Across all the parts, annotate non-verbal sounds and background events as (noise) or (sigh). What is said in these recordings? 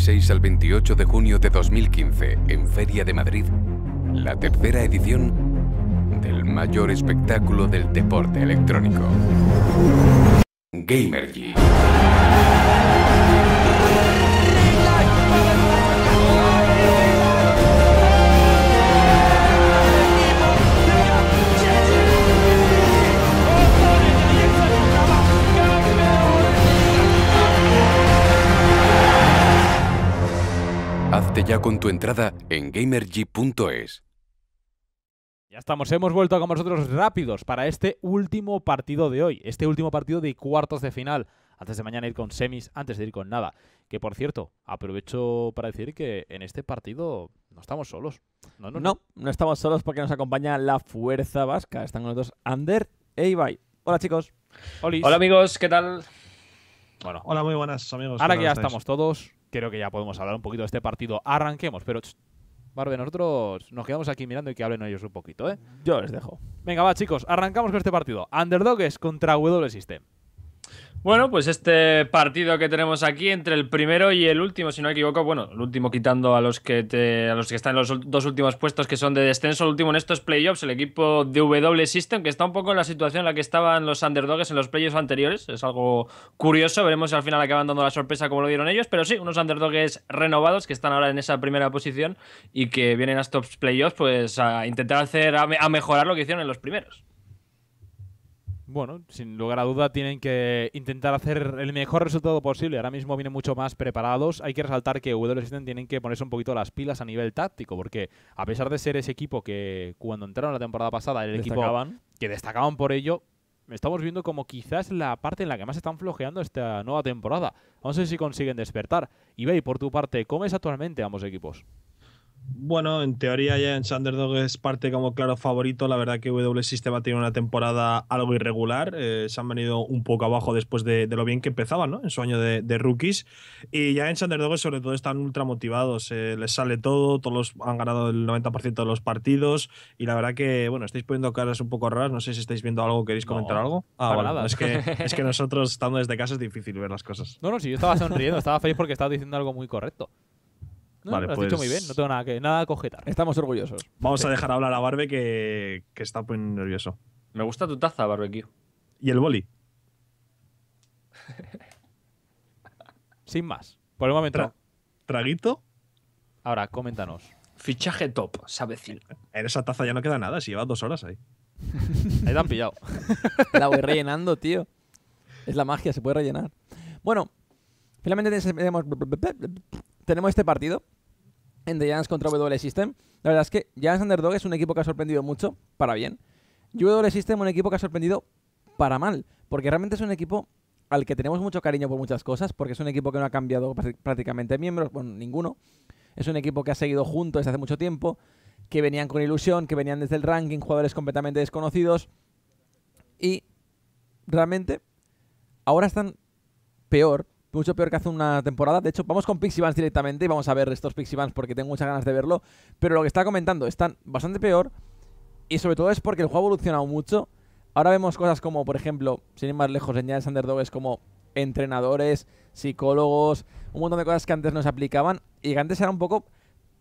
26 al 28 de junio de 2015 en Feria de Madrid, la tercera edición del mayor espectáculo del deporte electrónico. Gamergy. ya con tu entrada en gamerg.es. Ya estamos, hemos vuelto con vosotros rápidos para este último partido de hoy, este último partido de cuartos de final. Antes de mañana ir con semis, antes de ir con nada. Que por cierto, aprovecho para decir que en este partido no estamos solos. No, no, no. No, estamos solos porque nos acompaña la fuerza vasca. Están con nosotros Ander e Ibai. Hola chicos. Hola amigos, ¿qué tal? Hola, muy buenas amigos. Ahora que ya estamos todos, creo que ya podemos hablar un poquito de este partido. Arranquemos, pero Barbe, nosotros nos quedamos aquí mirando y que hablen ellos un poquito, ¿eh? Yo les dejo. Venga, va, chicos, arrancamos con este partido. Underdogs contra W System. Bueno, pues este partido que tenemos aquí entre el primero y el último, si no me equivoco, bueno, el último quitando a los que a los que están en los dos últimos puestos que son de descenso, el último en estos playoffs, el equipo de W System, que está un poco en la situación en la que estaban los underdogs en los playoffs anteriores, es algo curioso, veremos si al final acaban dando la sorpresa como lo dieron ellos, pero sí, unos underdogs renovados que están ahora en esa primera posición y que vienen a estos playoffs pues a intentar hacer, a mejorar lo que hicieron en los primeros bueno, sin lugar a duda tienen que intentar hacer el mejor resultado posible. Ahora mismo vienen mucho más preparados. Hay que resaltar que W System tienen que ponerse un poquito las pilas a nivel táctico, porque a pesar de ser ese equipo que cuando entraron la temporada pasada, el equipo que destacaban por ello, estamos viendo como quizás la parte en la que más están flojeando esta nueva temporada. No sé si consiguen despertar. Y por tu parte, ¿cómo es actualmente ambos equipos? bueno, en teoría ya en Sanderdog es parte como claro favorito. La verdad que W Sistema tiene una temporada algo irregular. Eh, se han venido un poco abajo después de, lo bien que empezaban, En su año de, rookies. Y ya en Sanderdog sobre todo están ultra motivados. Eh, les sale todo, todos han ganado el 90% de los partidos. Y la verdad que, bueno, estáis poniendo caras un poco raras. No sé si estáis viendo algo, queréis comentar algo. Ah, bueno, nada. Es que, (laughs) es que nosotros estando desde casa es difícil ver las cosas. No, no, sí, yo estaba sonriendo, estaba feliz porque estaba diciendo algo muy correcto vale, lo has muy bien, pues no tengo nada que nada cojetar. Estamos orgullosos. Vamos a dejar hablar a Barbe que, está muy nervioso. Me gusta tu taza, Barbecue. ¿Y el boli? (laughs) Sin más. Por el momento. ¿Traguito? Ahora, coméntanos. Fichaje top, sabe decir. En esa taza ya no queda nada, si llevas dos horas ahí. (laughs) ahí te han pillado. (laughs) la voy rellenando, tío. Es la magia, se puede rellenar. Bueno, finalmente tenemos tenemos este partido en The Giants contra W System. La verdad es que Giants Underdog es un equipo que ha sorprendido mucho, para bien. Y W System un equipo que ha sorprendido para mal, porque realmente es un equipo al que tenemos mucho cariño por muchas cosas, porque es un equipo que no ha cambiado prácticamente miembros, bueno, ninguno. Es un equipo que ha seguido juntos desde hace mucho tiempo, que venían con ilusión, que venían desde el ranking, jugadores completamente desconocidos. Y realmente ahora están peor mucho peor que hace una temporada. De hecho, vamos con Pixie directamente y vamos a ver estos Pixie porque tengo muchas ganas de verlo. Pero lo que está comentando, están bastante peor y sobre todo es porque el juego ha evolucionado mucho. Ahora vemos cosas como, por ejemplo, sin ir más lejos, señales underdogs como entrenadores, psicólogos, un montón de cosas que antes no se aplicaban y que antes era un poco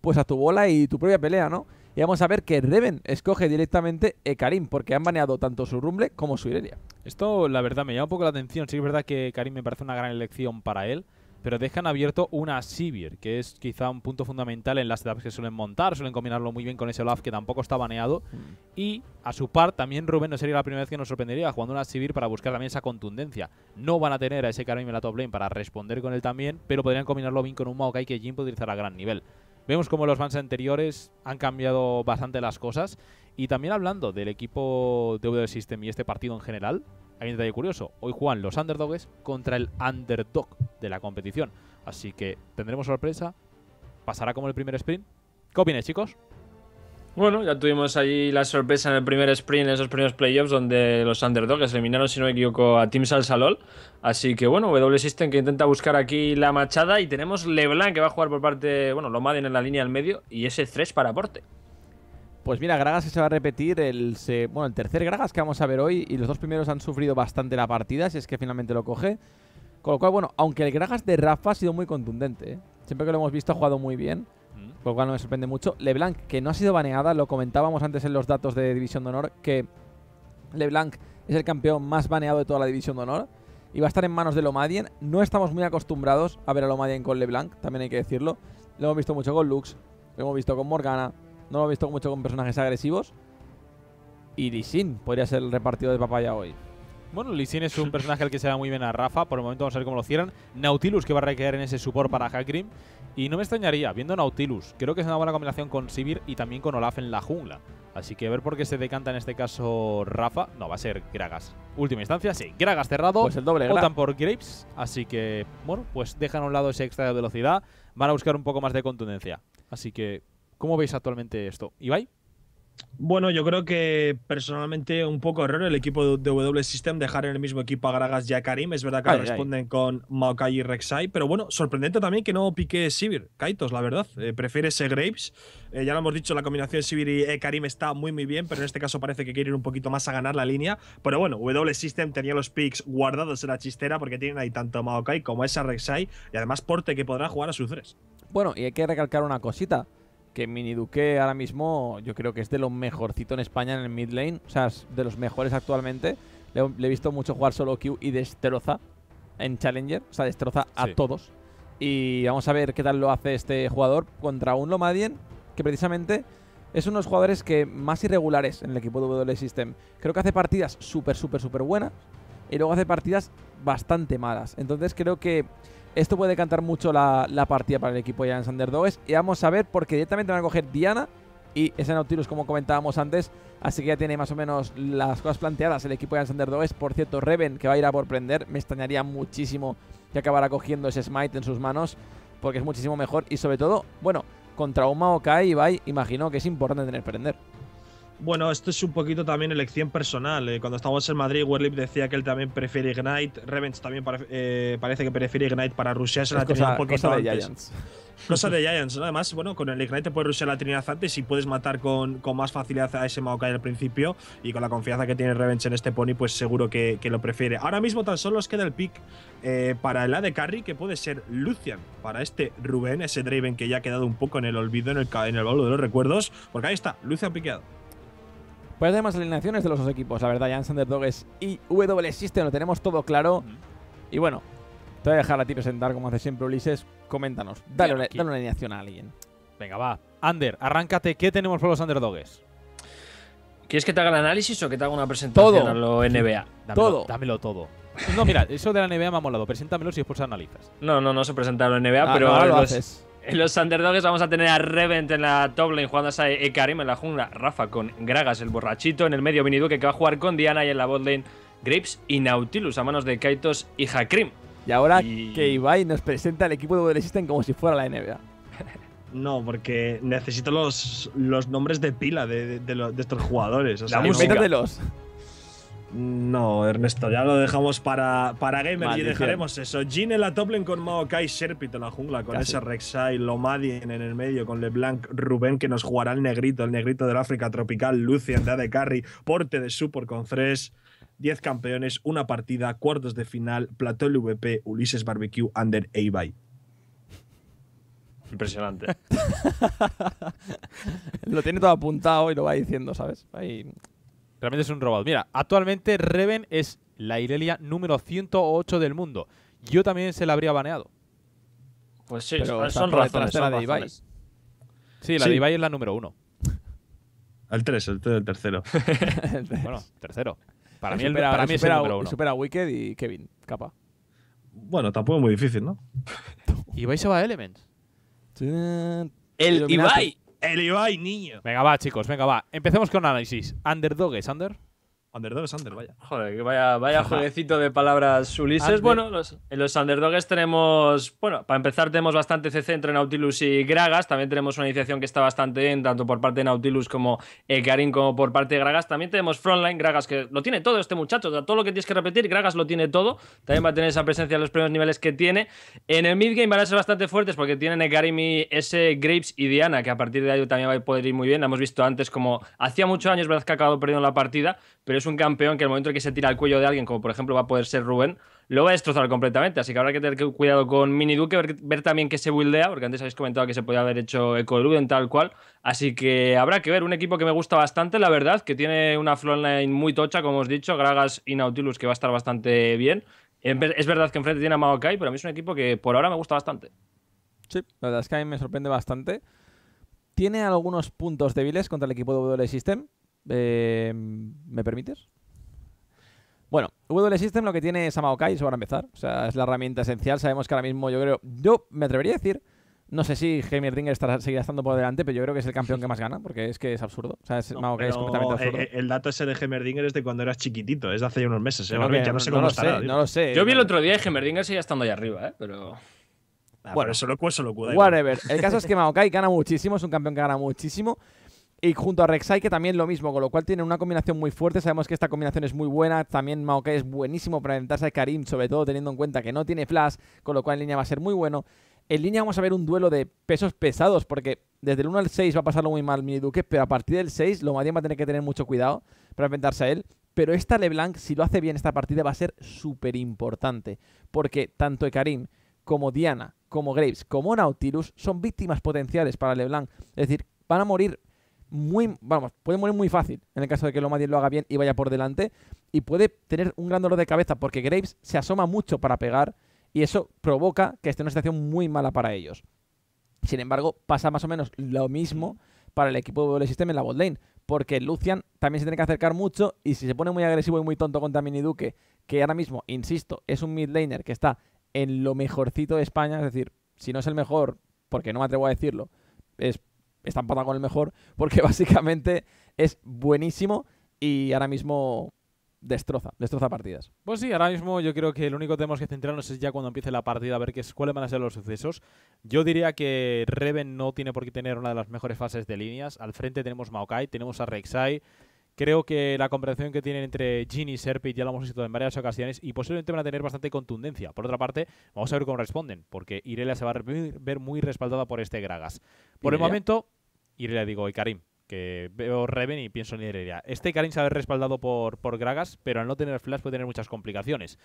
pues a tu bola y tu propia pelea, ¿no? Y vamos a ver que Reven escoge directamente eh, Karim, porque han baneado tanto su Rumble como su Irelia. Esto, la verdad, me llama un poco la atención. Sí, es verdad que Karim me parece una gran elección para él, pero dejan abierto una Sivir, que es quizá un punto fundamental en las setups que suelen montar. Suelen combinarlo muy bien con ese Olaf, que tampoco está baneado. Mm. Y a su par, también Rubén no sería la primera vez que nos sorprendería jugando una Sivir para buscar también esa contundencia. No van a tener a ese Karim en la top lane para responder con él también, pero podrían combinarlo bien con un Maokai que Jin podría utilizar a gran nivel. Vemos como los fans anteriores han cambiado bastante las cosas. Y también hablando del equipo de del System y este partido en general, hay un detalle curioso. Hoy juegan los underdogs contra el underdog de la competición. Así que tendremos sorpresa. ¿Pasará como el primer sprint? ¿Qué opináis, chicos? Bueno, ya tuvimos allí la sorpresa en el primer sprint, en esos primeros playoffs, donde los underdogs eliminaron, si no me equivoco, a Team Salol, Así que bueno, W System que intenta buscar aquí la machada. Y tenemos LeBlanc que va a jugar por parte, bueno, lo en la línea del medio y ese 3 para aporte. Pues mira, Gragas que se va a repetir el, bueno, el tercer Gragas que vamos a ver hoy. Y los dos primeros han sufrido bastante la partida, si es que finalmente lo coge. Con lo cual, bueno, aunque el Gragas de Rafa ha sido muy contundente, ¿eh? siempre que lo hemos visto ha jugado muy bien por lo cual no me sorprende mucho. LeBlanc, que no ha sido baneada, lo comentábamos antes en los datos de División de Honor, que LeBlanc es el campeón más baneado de toda la División de Honor y va a estar en manos de Lomadien. No estamos muy acostumbrados a ver a Lomadien con LeBlanc, también hay que decirlo. Lo hemos visto mucho con Lux, lo hemos visto con Morgana, no lo hemos visto mucho con personajes agresivos. Y Lee podría ser el repartido de papaya hoy. Bueno, Lee es un (laughs) personaje al que se da muy bien a Rafa. Por el momento vamos a ver cómo lo cierran. Nautilus que va a requerir en ese support para Hakrim. Y no me extrañaría, viendo Nautilus, creo que es una buena combinación con Sivir y también con Olaf en la jungla. Así que a ver por qué se decanta en este caso Rafa. No, va a ser Gragas. Última instancia, sí. Gragas cerrado. Pues el doble Votan por Grapes. Así que, bueno, pues dejan a un lado ese extra de velocidad. Van a buscar un poco más de contundencia. Así que, ¿cómo veis actualmente esto? ¿Ibai? Bueno, yo creo que personalmente un poco error el equipo de W System dejar en el mismo equipo a Gragas y a Karim. Es verdad que corresponden responden con Maokai y Rek'Sai, pero bueno, sorprendente también que no pique Sivir, Kaitos, la verdad. Eh, prefiere ese Graves. Eh, ya lo hemos dicho, la combinación Sivir y eh, Karim está muy muy bien, pero en este caso parece que quiere ir un poquito más a ganar la línea. Pero bueno, W System tenía los picks guardados en la chistera porque tienen ahí tanto Maokai como esa Rek'Sai y además Porte que podrá jugar a sus tres. Bueno, y hay que recalcar una cosita. Mini Duque ahora mismo yo creo que es de lo mejorcito en España en el mid lane. O sea, es de los mejores actualmente. Le, he visto mucho jugar solo Q y destroza en Challenger. O sea, destroza a todos. Y vamos a ver qué tal lo hace este jugador contra un Lomadien que precisamente es uno de los jugadores que más irregulares en el equipo de W System. Creo que hace partidas súper, súper, súper buenas y luego hace partidas bastante malas. Entonces creo que esto puede cantar mucho la, partida para el equipo de Sander Y vamos a ver, porque directamente van a coger Diana y ese Nautilus, como comentábamos antes. Así que ya tiene más o menos las cosas planteadas el equipo de Sanderdogs. Por cierto, Reven, que va a ir a por prender, me extrañaría muchísimo que acabara cogiendo ese Smite en sus manos. Porque es muchísimo mejor y sobre todo, bueno, contra un Maokai y imagino que es importante tener prender. Bueno, esto es un poquito también elección personal. Eh. cuando estábamos en Madrid, Werlip decía que él también prefiere Ignite. Revenge también eh, parece que prefiere Ignite para rushear la trinidad. porque de Giants. Cosa de (laughs) Giants, Además, bueno, con el Ignite te puedes rushear la Trinidad antes y puedes matar con, más facilidad a ese Maokai al principio. Y con la confianza que tiene Revenge en este pony, pues seguro que, lo prefiere. Ahora mismo tan solo os queda el pick eh, para el de Carry, que puede ser Lucian. Para este Rubén, ese Draven que ya ha quedado un poco en el olvido, en el, en el baúl de los recuerdos. Porque ahí está, Lucian piqueado. Pues además alineaciones de los dos equipos, la verdad, Janssen Dogs y W System, lo tenemos todo claro. Y bueno, te voy a dejar a ti presentar, como hace siempre Ulises. Coméntanos, dale, una, dale alineación a alguien. Venga, va. Ander, arráncate. ¿Qué tenemos por los underdogs? ¿Quieres que te haga el análisis o que te haga una presentación todo. a lo NBA? todo. Dámelo todo. No, mira, eso de la NBA me ha molado. Preséntamelo si después analizas. No, no, no se presenta a NBA, ah, pero ahora lo haces. (laughs) los underdogs vamos a tener a Revent en la top lane jugando a Karim en la jungla, Rafa con Gragas el borrachito, en el medio venido que va a jugar con Diana y en la bot lane Grapes y Nautilus a manos de Kaitos y Hakrim. Y ahora que nos presenta el equipo de Google como si fuera la NBA. (laughs) No, porque necesito los, los nombres de pila de, estos jugadores. O sea, la música. No, Ernesto, ya lo dejamos para, para y dejaremos eso. Jin en la toplen con Maokai, Serpito en la jungla con ese Rek'Sai, Lomadien en el medio con LeBlanc, Rubén que nos jugará el negrito, el negrito del África tropical, Lucian de Carry, Porte de super con 3, 10 campeones, una partida, cuartos de final, Plató VP, Ulises Barbecue, Under Ibai. Impresionante. (laughs) lo tiene todo apuntado y lo va diciendo, ¿sabes? Ahí Realmente es un robot. Mira, actualmente Reven es la Irelia número 108 del mundo. Yo también se la habría baneado. Pues sí, son, razones. la de Sí, la de Ibai es la número uno. El 3, el, el, tercero. el (laughs) Bueno, tercero. Para mí, supera, para mí es el número Supera a Wicked y Kevin, capa. Bueno, tampoco es muy difícil, ¿no? Ibai se va a Elements. El Ibai el Ibai, niño. Venga, va, chicos, venga, va. Empecemos con análisis. Underdog es, Under underdogs under, vaya. Joder, vaya, vaya (laughs) jueguecito de palabras Ulises. Bueno, en los underdogs tenemos, bueno, para empezar tenemos bastante CC entre Nautilus y Gragas. También tenemos una iniciación que está bastante bien, tanto por parte de Nautilus como Karim eh, como por parte de Gragas. También tenemos Frontline, Gragas, que lo tiene todo este muchacho. todo lo que tienes que repetir, Gragas lo tiene todo. También va a tener esa presencia en los primeros niveles que tiene. En el midgame game van a ser bastante fuertes porque tienen y ese Grapes y Diana, que a partir de ahí también va a poder ir muy bien. hemos visto antes como hacía muchos años, verdad que ha acabado perdiendo la partida, pero es un campeón que el momento en que se tira al cuello de alguien, como por ejemplo va a poder ser Rubén, lo va a destrozar completamente. Así que habrá que tener cuidado con Mini Duque, ver, también que se buildea, porque antes habéis comentado que se podía haber hecho eco en tal cual. Así que habrá que ver. Un equipo que me gusta bastante, la verdad, que tiene una frontline muy tocha, como os he dicho, Gragas y Nautilus, que va a estar bastante bien. Es verdad que enfrente tiene a Maokai, pero a mí es un equipo que por ahora me gusta bastante. Sí, la verdad es que a mí me sorprende bastante. Tiene algunos puntos débiles contra el equipo de W System, eh, ¿Me permites? Bueno, System lo que tiene es Amaokai, eso para empezar. O sea, es la herramienta esencial. Sabemos que ahora mismo yo creo... Yo me atrevería a decir... No sé si Heimerdinger estará, seguirá estando por delante, pero yo creo que es el campeón que más gana, porque es que es absurdo. O sea, es, es completamente absurdo. El, dato ese de Heimerdinger es de cuando eras chiquitito, es de hace unos meses. ¿eh? ya no, sé cómo no sé. Yo vi el otro día y Heimerdinger seguía estando ahí arriba, ¿eh? pero. Ah, bueno, eso lo Whatever. El caso es que Maokai gana muchísimo, es un campeón que gana muchísimo. Y junto a Rek'Sai, que también lo mismo, con lo cual tienen una combinación muy fuerte. Sabemos que esta combinación es muy buena. También Maokai es buenísimo para enfrentarse a Karim, sobre todo teniendo en cuenta que no tiene flash, con lo cual en línea va a ser muy bueno. En línea vamos a ver un duelo de pesos pesados, porque desde el 1 al 6 va a pasarlo muy mal Mini Duque, pero a partir del 6 Lomadien va a tener que tener mucho cuidado para enfrentarse a él. Pero esta LeBlanc, si lo hace bien esta partida, va a ser súper importante, porque tanto Karim como Diana, como Graves, como Nautilus son víctimas potenciales para LeBlanc. Es decir, van a morir muy, vamos, puede morir muy fácil en el caso de que Madrid lo haga bien y vaya por delante. Y puede tener un gran dolor de cabeza porque Graves se asoma mucho para pegar y eso provoca que esté una situación muy mala para ellos. Sin embargo, pasa más o menos lo mismo para el equipo de sistema en la botlane, porque Lucian también se tiene que acercar mucho y si se pone muy agresivo y muy tonto contra Mini Duque, que ahora mismo, insisto, es un mid que está en lo mejorcito de España, es decir, si no es el mejor, porque no me atrevo a decirlo, es está empatado con el mejor, porque (laughs) básicamente es buenísimo y ahora mismo destroza, destroza partidas. Pues sí, ahora mismo yo creo que el único que tenemos que centrarnos es ya cuando empiece la partida, a ver qué cuáles van a ser los sucesos. Yo diría que Reven no tiene por qué tener una de las mejores fases de líneas. Al frente tenemos Maokai, tenemos a Rek'Sai, Creo que la comparación que tienen entre Gin y Serpit ya lo hemos visto en varias ocasiones y posiblemente van a tener bastante contundencia. Por otra parte, vamos a ver cómo responden, porque Irelia se va a ver muy respaldada por este Gragas. Por el momento, Irelia digo, y Karim, que veo Reven y pienso en Liderería. Este Karim se ha respaldado por, por Gragas, pero al no tener Flash puede tener muchas complicaciones.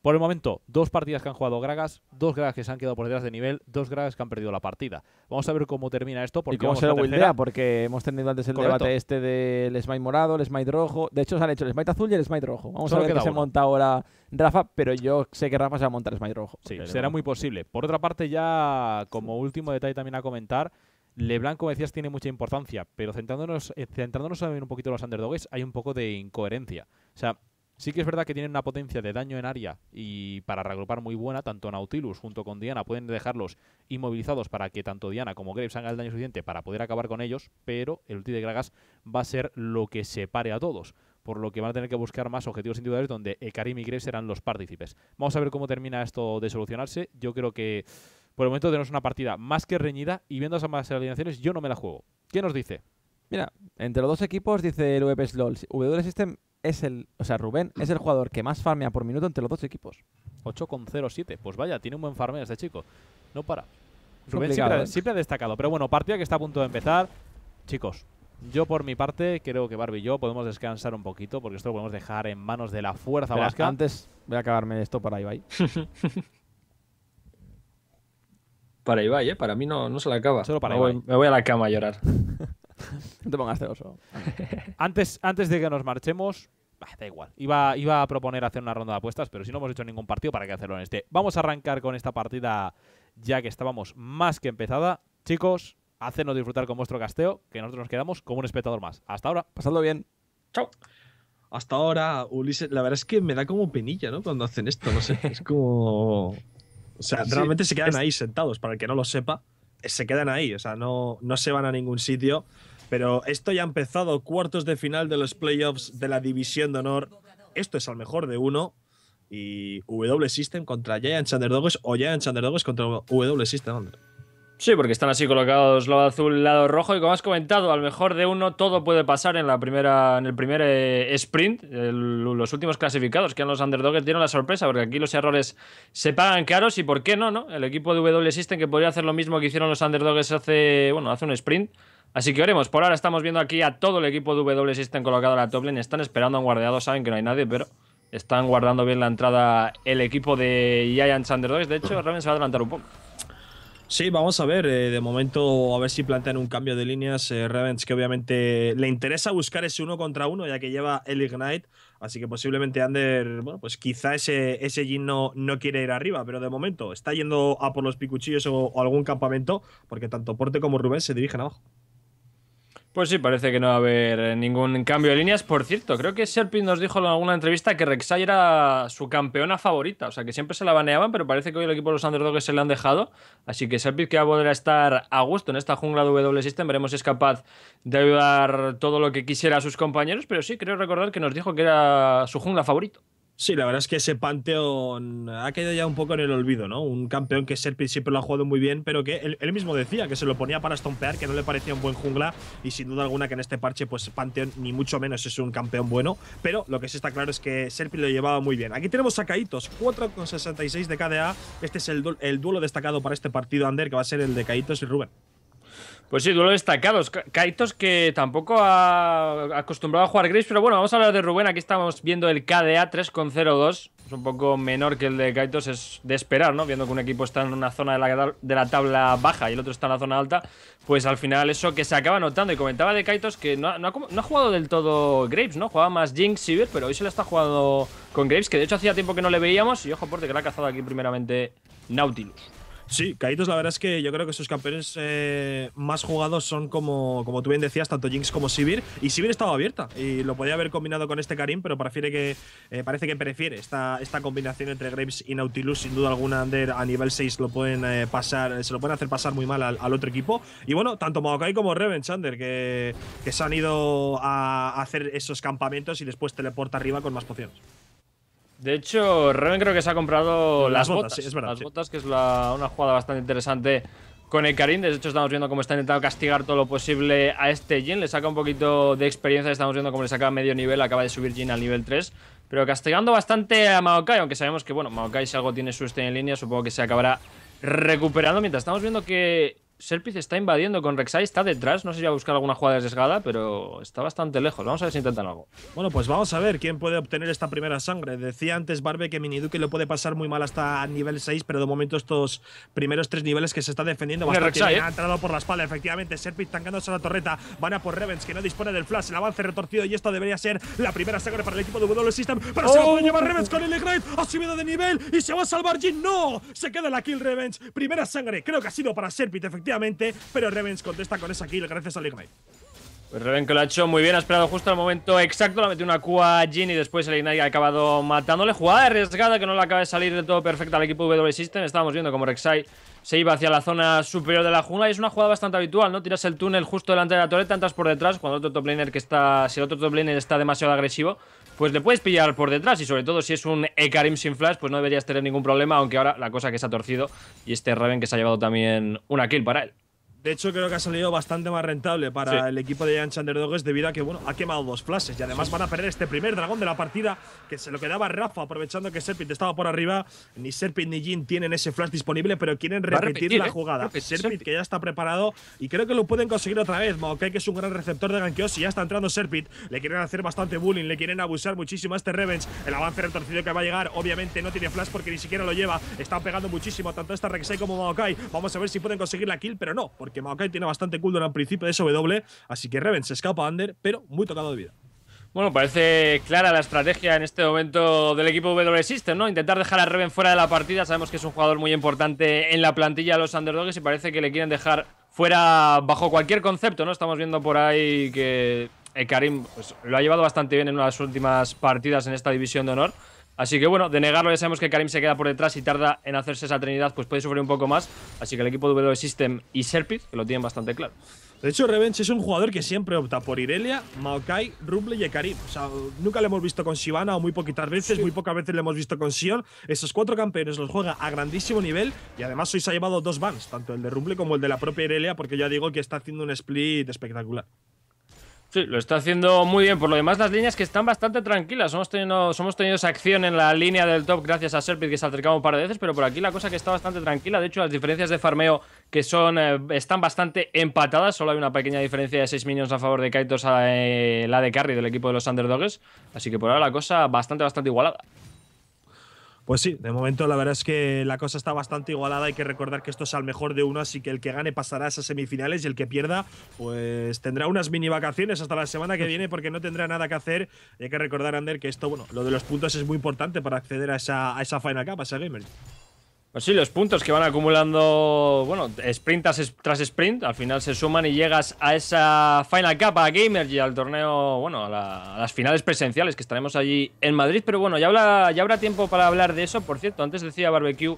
Por el momento, dos partidas que han jugado Gragas, dos Gragas que se han quedado por detrás de nivel, dos Gragas que han perdido la partida. Vamos a ver cómo termina esto. Porque ¿Y cómo se lo Porque hemos tenido antes el debate este del smite morado, el smite rojo. De hecho, se han hecho el smite azul y el smite rojo. Vamos a ver qué se monta ahora Rafa, pero yo sé que Rafa se va a montar el smite rojo. Sí, será muy posible. Por otra parte, ya como último detalle también a comentar, Leblanc, como decías, tiene mucha importancia, pero centrándonos, eh, centrándonos también un poquito en los underdogs, hay un poco de incoherencia. O sea, sí que es verdad que tienen una potencia de daño en área y para reagrupar muy buena, tanto Nautilus junto con Diana pueden dejarlos inmovilizados para que tanto Diana como Graves hagan el daño suficiente para poder acabar con ellos, pero el ulti de Gragas va a ser lo que separe a todos por lo que van a tener que buscar más objetivos individuales donde Karim y Graves serán los partícipes. Vamos a ver cómo termina esto de solucionarse. Yo creo que por el momento tenemos una partida más que reñida y viendo esas alineaciones yo no me la juego. ¿Qué nos dice? Mira, entre los dos equipos dice el VP System es el, o sea, Rubén es el jugador que más farmea por minuto entre los dos equipos. 8,07. Pues vaya, tiene un buen farmeo este chico. No para. Rubén ¿eh? siempre, ha destacado. Pero bueno, partida que está a punto de empezar. Chicos, yo por mi parte creo que Barbie y yo podemos descansar un poquito porque esto lo podemos dejar en manos de la fuerza vasca. Antes voy a acabarme esto para (laughs) Ibai para Ibai, ¿eh? Para mí no, no se la acaba. me Voy, a la cama a llorar. (laughs) no te pongas celoso. (laughs) antes, antes de que nos marchemos, da igual. Iba, iba a proponer hacer una ronda de apuestas, pero si no hemos hecho ningún partido, ¿para qué hacerlo en este? Vamos a arrancar con esta partida ya que estábamos más que empezada. Chicos, hacednos disfrutar con vuestro casteo, que nosotros nos quedamos como un espectador más. Hasta ahora. pasando bien. Chao. Hasta ahora, Ulises, la verdad es que me da como penilla, ¿no? Cuando hacen esto, no sé. Es como. O sea, realmente se quedan ahí sentados, para el que no lo sepa, eh, se quedan ahí, o sea, no, no se van a ningún sitio. Pero esto ya ha empezado, cuartos de final de los playoffs de la División de Honor. Esto es al mejor de uno. Y W System contra Giants Underdogs o Giants Underdogs contra W System. Hombre. Sí, porque están así colocados lado azul, lado rojo y como has comentado, al mejor de uno todo puede pasar en la primera en el primer eh, sprint, los últimos clasificados que eran los underdogs dieron la sorpresa porque aquí los errores se pagan caros y por qué no, ¿no? El equipo de W System que podría hacer lo mismo que hicieron los underdogs hace, bueno, hace un sprint. Así que veremos, por ahora estamos viendo aquí a todo el equipo de W System colocado en la top lane, están esperando a un guardeado, saben que no hay nadie, pero están guardando bien la entrada el equipo de Giants Underdogs, de hecho Raven se va a adelantar un poco. Sí, vamos a ver. Eh, de momento, a ver si plantean un cambio de líneas. Eh, que obviamente le interesa buscar ese uno contra uno, ya que lleva el Ignite. Así que posiblemente Ander, bueno, pues quizá ese, ese Jin no, quiere ir arriba, pero de momento está yendo a por los picuchillos o, o algún campamento, porque tanto Porte como Rubén se dirigen abajo. Pues sí, parece que no va a haber eh, ningún cambio de líneas. Por cierto, creo que Serpid nos dijo en alguna entrevista que Rek'Sai era su campeona favorita. O sea, que siempre se la baneaban, pero parece que hoy el equipo de los Underdogs se le han dejado. Así que Serpid que va a poder estar a gusto en esta jungla de W System. Veremos si es capaz de ayudar todo lo que quisiera a sus compañeros. Pero sí, creo recordar que nos dijo que era su jungla favorito. Sí, la verdad es que ese Panteón ha caído ya un poco en el olvido, ¿no? Un campeón que Serpil siempre lo ha jugado muy bien, pero que él, mismo decía que se lo ponía para estompear, que no le parecía un buen jungla y sin duda alguna que en este parche, pues Panteón ni mucho menos es un campeón bueno, pero lo que sí está claro es que Serpil lo llevaba muy bien. Aquí tenemos a Caitos, 4,66 de KDA. Este es el, duelo destacado para este partido, Ander, que va a ser el de Kaitos y Rubén. Pues sí, duelo destacado. Kaitos que tampoco ha acostumbrado a jugar Graves, pero bueno, vamos a hablar de Rubén. Aquí estamos viendo el KDA 3.02. Es un poco menor que el de Kaitos, es de esperar, ¿no? Viendo que un equipo está en una zona de la, tabla baja y el otro está en la zona alta, pues al final eso que se acaba notando. Y comentaba de Kaitos que no ha, jugado del todo Graves, ¿no? Jugaba más Jinx, Sivir, pero hoy se le está jugando con Graves, que de hecho hacía tiempo que no le veíamos. Y ojo, porque le ha cazado aquí primeramente Nautilus. Sí, Kaitos, la verdad es que yo creo que sus campeones eh, más jugados son, como, como tú bien decías, tanto Jinx como Sivir. Y Sivir estaba abierta y lo podía haber combinado con este Karim, pero prefiere que, eh, parece que prefiere esta, esta combinación entre Graves y Nautilus. Sin duda alguna, Ander a nivel 6 lo pueden, eh, pasar, se lo pueden hacer pasar muy mal al, otro equipo. Y bueno, tanto Maokai como Revenge, Ander, que, que se han ido a hacer esos campamentos y después teleporta arriba con más pociones. De hecho, Reven creo que se ha comprado las, botas, las botas, que es una jugada bastante interesante con el Karim. De hecho, estamos viendo cómo está intentando castigar todo lo posible a este Jin. Le saca un poquito de experiencia. Estamos viendo cómo le saca medio nivel. Acaba de subir Jin al nivel 3. Pero castigando bastante a Maokai. Aunque sabemos que, bueno, Maokai si algo tiene su susto en línea, supongo que se acabará recuperando. Mientras estamos viendo que Serpice está invadiendo con Rek'Sai, está detrás. No sé si va a buscar alguna jugada desgada pero está bastante lejos. Vamos a ver si intentan algo. Bueno, pues vamos a ver quién puede obtener esta primera sangre. Decía antes Barbe que Miniduke lo puede pasar muy mal hasta nivel 6, pero de momento estos primeros tres niveles que se está defendiendo bastante ¿eh? Ha entrado por la espalda, efectivamente. Serpice tangándose a la torreta. Van a por Revens, que no dispone del flash. El avance retorcido y esto debería ser la primera sangre para el equipo de W System. Pero se lo oh. llevar Revens con el Ignite. Ha subido de nivel y se va a salvar Jin. ¡No! Se queda la kill Revens. Primera sangre, creo que ha sido para Serpice, efectivamente pero Revens contesta con esa kill gracias a Ignite. Pues Reven que lo ha hecho muy bien, ha esperado justo al momento exacto, la metió una Q a Jin y después el Ignite ha acabado matándole. Jugada arriesgada que no le acaba de salir de todo perfecta al equipo W System. Estábamos viendo como Rek'Sai se iba hacia la zona superior de la jungla y es una jugada bastante habitual, ¿no? Tiras el túnel justo delante de la torreta, entras por detrás cuando otro top laner que está, si el otro top está demasiado agresivo, pues le puedes pillar por detrás y sobre todo si es un Ekarim sin flash, pues no deberías tener ningún problema, aunque ahora la cosa que se ha torcido y este Raven que se ha llevado también una kill para él. De hecho, creo que ha salido bastante más rentable para el equipo de Jan Chanderdogues debido a que bueno, ha quemado dos flashes. Y además van a perder este primer dragón de la partida, que se lo quedaba Rafa, aprovechando que Serpent estaba por arriba. Ni Serpent ni Jin tienen ese flash disponible, pero quieren repetir, la ¿eh? jugada. Serpent, que ya está preparado y creo que lo pueden conseguir otra vez. Maokai, que es un gran receptor de ganqueos y ya está entrando Serpent. Le quieren hacer bastante bullying, le quieren abusar muchísimo a este Revenge. El avance retorcido que va a llegar, obviamente no tiene flash porque ni siquiera lo lleva. Están pegando muchísimo tanto esta Rek'Sai como Maokai. Vamos a ver si pueden conseguir la kill, pero no, que Maokai tiene bastante cooldown al principio de SW, así que Reven se escapa a Under, pero muy tocado de vida. Bueno, parece clara la estrategia en este momento del equipo W System, ¿no? Intentar dejar a Reven fuera de la partida. Sabemos que es un jugador muy importante en la plantilla de los underdogs y parece que le quieren dejar fuera bajo cualquier concepto, ¿no? Estamos viendo por ahí que eh, Karim pues, lo ha llevado bastante bien en unas últimas partidas en esta división de honor. Así que bueno, de negarlo ya sabemos que Karim se queda por detrás y tarda en hacerse esa trinidad, pues puede sufrir un poco más. Así que el equipo de W System y Serpid, lo tienen bastante claro. De hecho, Revenge es un jugador que siempre opta por Irelia, Maokai, Rumble y Karim. O sea, nunca le hemos visto con Sivana o muy poquitas veces, muy pocas veces le hemos visto con Sion. Esos cuatro campeones los juega a grandísimo nivel y además hoy se ha llevado dos bans, tanto el de Rumble como el de la propia Irelia, porque ya digo que está haciendo un split espectacular. Sí, lo está haciendo muy bien. Por lo demás, las líneas que están bastante tranquilas. Hemos tenido, hemos tenido esa acción en la línea del top gracias a Serpid que se ha un par de veces, pero por aquí la cosa que está bastante tranquila. De hecho, las diferencias de farmeo que son eh, están bastante empatadas. Solo hay una pequeña diferencia de 6 minions a favor de Kaitos a eh, la de Carry del equipo de los Underdogs. Así que por ahora la cosa bastante, bastante igualada. Pues sí, de momento la verdad es que la cosa está bastante igualada. Hay que recordar que esto es al mejor de uno, así que el que gane pasará a esas semifinales y el que pierda, pues tendrá unas mini vacaciones hasta la semana que viene porque no tendrá nada que hacer. hay que recordar, Ander, que esto, bueno, lo de los puntos es muy importante para acceder a esa, a esa Final Cup, a esa Gamer. Pues sí, los puntos que van acumulando, bueno, sprint tras, sprint, al final se suman y llegas a esa Final Cup, a y al torneo, bueno, a, las finales presenciales que estaremos allí en Madrid. Pero bueno, ya, ya habrá tiempo para hablar de eso. Por cierto, antes decía Barbecue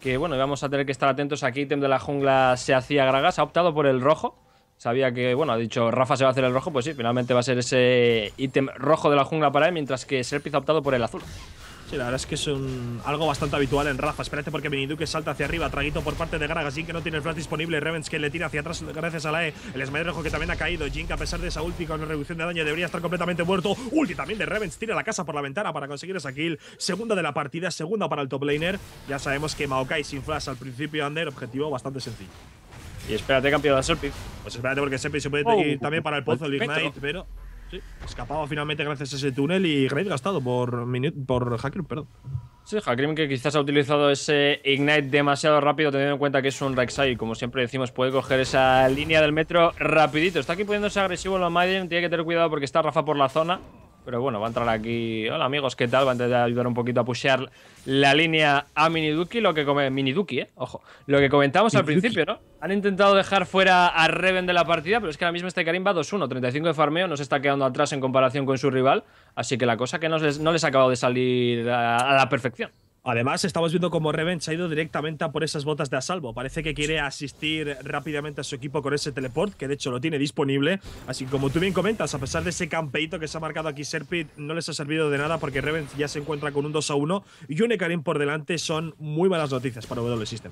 que, bueno, íbamos a tener que estar atentos a qué ítem de la jungla se hacía Gragas. Ha optado por el rojo. Sabía que, bueno, ha dicho Rafa se va a hacer el rojo, pues sí, finalmente va a ser ese ítem rojo de la jungla para él, mientras que Serpiz ha optado por el azul. Sí, la verdad es que es un, algo bastante habitual en Rafa. Espérate porque que salta hacia arriba. Traguito por parte de Gragas Jin que no tiene el flash disponible. Revens que le tira hacia atrás gracias a la E. El Esmeralda que también ha caído. Jink, a pesar de esa ulti con reducción de daño debería estar completamente muerto. Ulti también de Revens. Tira la casa por la ventana para conseguir esa kill. Segunda de la partida. Segunda para el top laner. Ya sabemos que Maokai sin flash al principio under. Objetivo bastante sencillo. Y espérate, campeón de Serpi. Pues espérate porque Serpi se puede ir oh. también para el pozo el Ignite, pero Sí. Escapaba finalmente gracias a ese túnel y great gastado por, por perdón. Sí, Hakrim que quizás ha utilizado ese Ignite demasiado rápido, teniendo en cuenta que es un Rek'Sai. Como siempre decimos, puede coger esa línea del metro rapidito. Está aquí poniéndose agresivo lo Maiden, tiene que tener cuidado porque está Rafa por la zona. Pero bueno, va a entrar aquí. Hola amigos, ¿qué tal? Va a intentar ayudar un poquito a pushear la línea a Miniduki, lo que come. Miniduki, eh. Ojo. Lo que comentamos al principio, ¿no? Han intentado dejar fuera a Reven de la partida, pero es que ahora mismo este Karim va 2-1, 35 de farmeo, no se está quedando atrás en comparación con su rival. Así que la cosa que no les, no ha acabado de salir a la perfección. Además, estamos viendo cómo Revenge ha ido directamente a por esas botas de salvo. Parece que quiere asistir rápidamente a su equipo con ese teleport, que de hecho lo tiene disponible. Así que, como tú bien comentas, a pesar de ese campeito que se ha marcado aquí Serpit, no les ha servido de nada porque Revenge ya se encuentra con un 2 a 1 y un por delante son muy buenas noticias para W System.